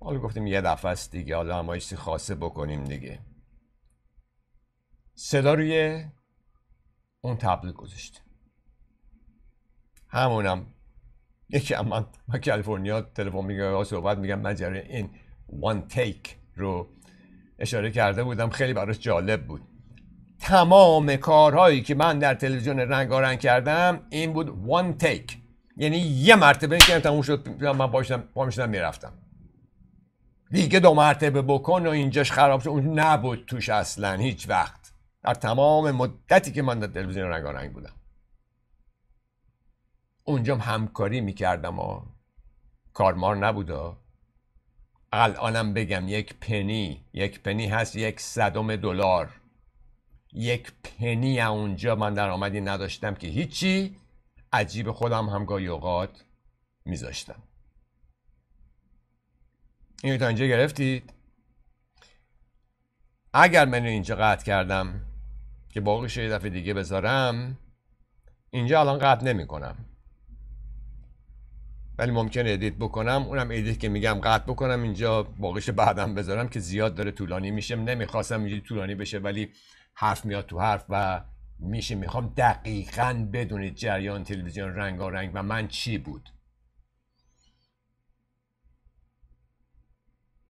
حالا گفتیم یه دفعه است دیگه حالا هم خاصه بکنیم دیگه صدا روی اون تبلیغ گذاشتیم همونم یکی من ما کالیفرنیا تلفن میگم صحبت میگم من این وان تیک رو اشاره کرده بودم خیلی براش جالب بود تمام کارهایی که من در تلویزیون رنگارنگ کردم این بود وان تیک یعنی یه مرتبه این که تموم شد من پامیشنم میرفتم دیگه دو مرتبه بکن و اینجاش خراب شد اون نبود توش اصلا هیچ وقت در تمام مدتی که من در تلویزیون رنگارنگ بودم اونجام همکاری میکردم و کارمار نبودا الانم بگم یک پنی یک پنی هست یک صدم دلار یک پنی اونجا من درآمدی نداشتم که هیچی عجیب خودم هم گاهی اوقات میذاشتم اینو تا اینجا گرفتید اگر من اینجا قطع کردم که باقیش یه دفعه دیگه بذارم اینجا الان قطع نمی کنم ولی ممکنه ادیت بکنم اونم ادیت که میگم قطع بکنم اینجا باقیش بعدم بذارم که زیاد داره طولانی میشه نمیخواستم اینجوری طولانی بشه ولی حرف میاد تو حرف و میشه میخوام دقیقا بدونید جریان تلویزیون رنگا رنگ و من چی بود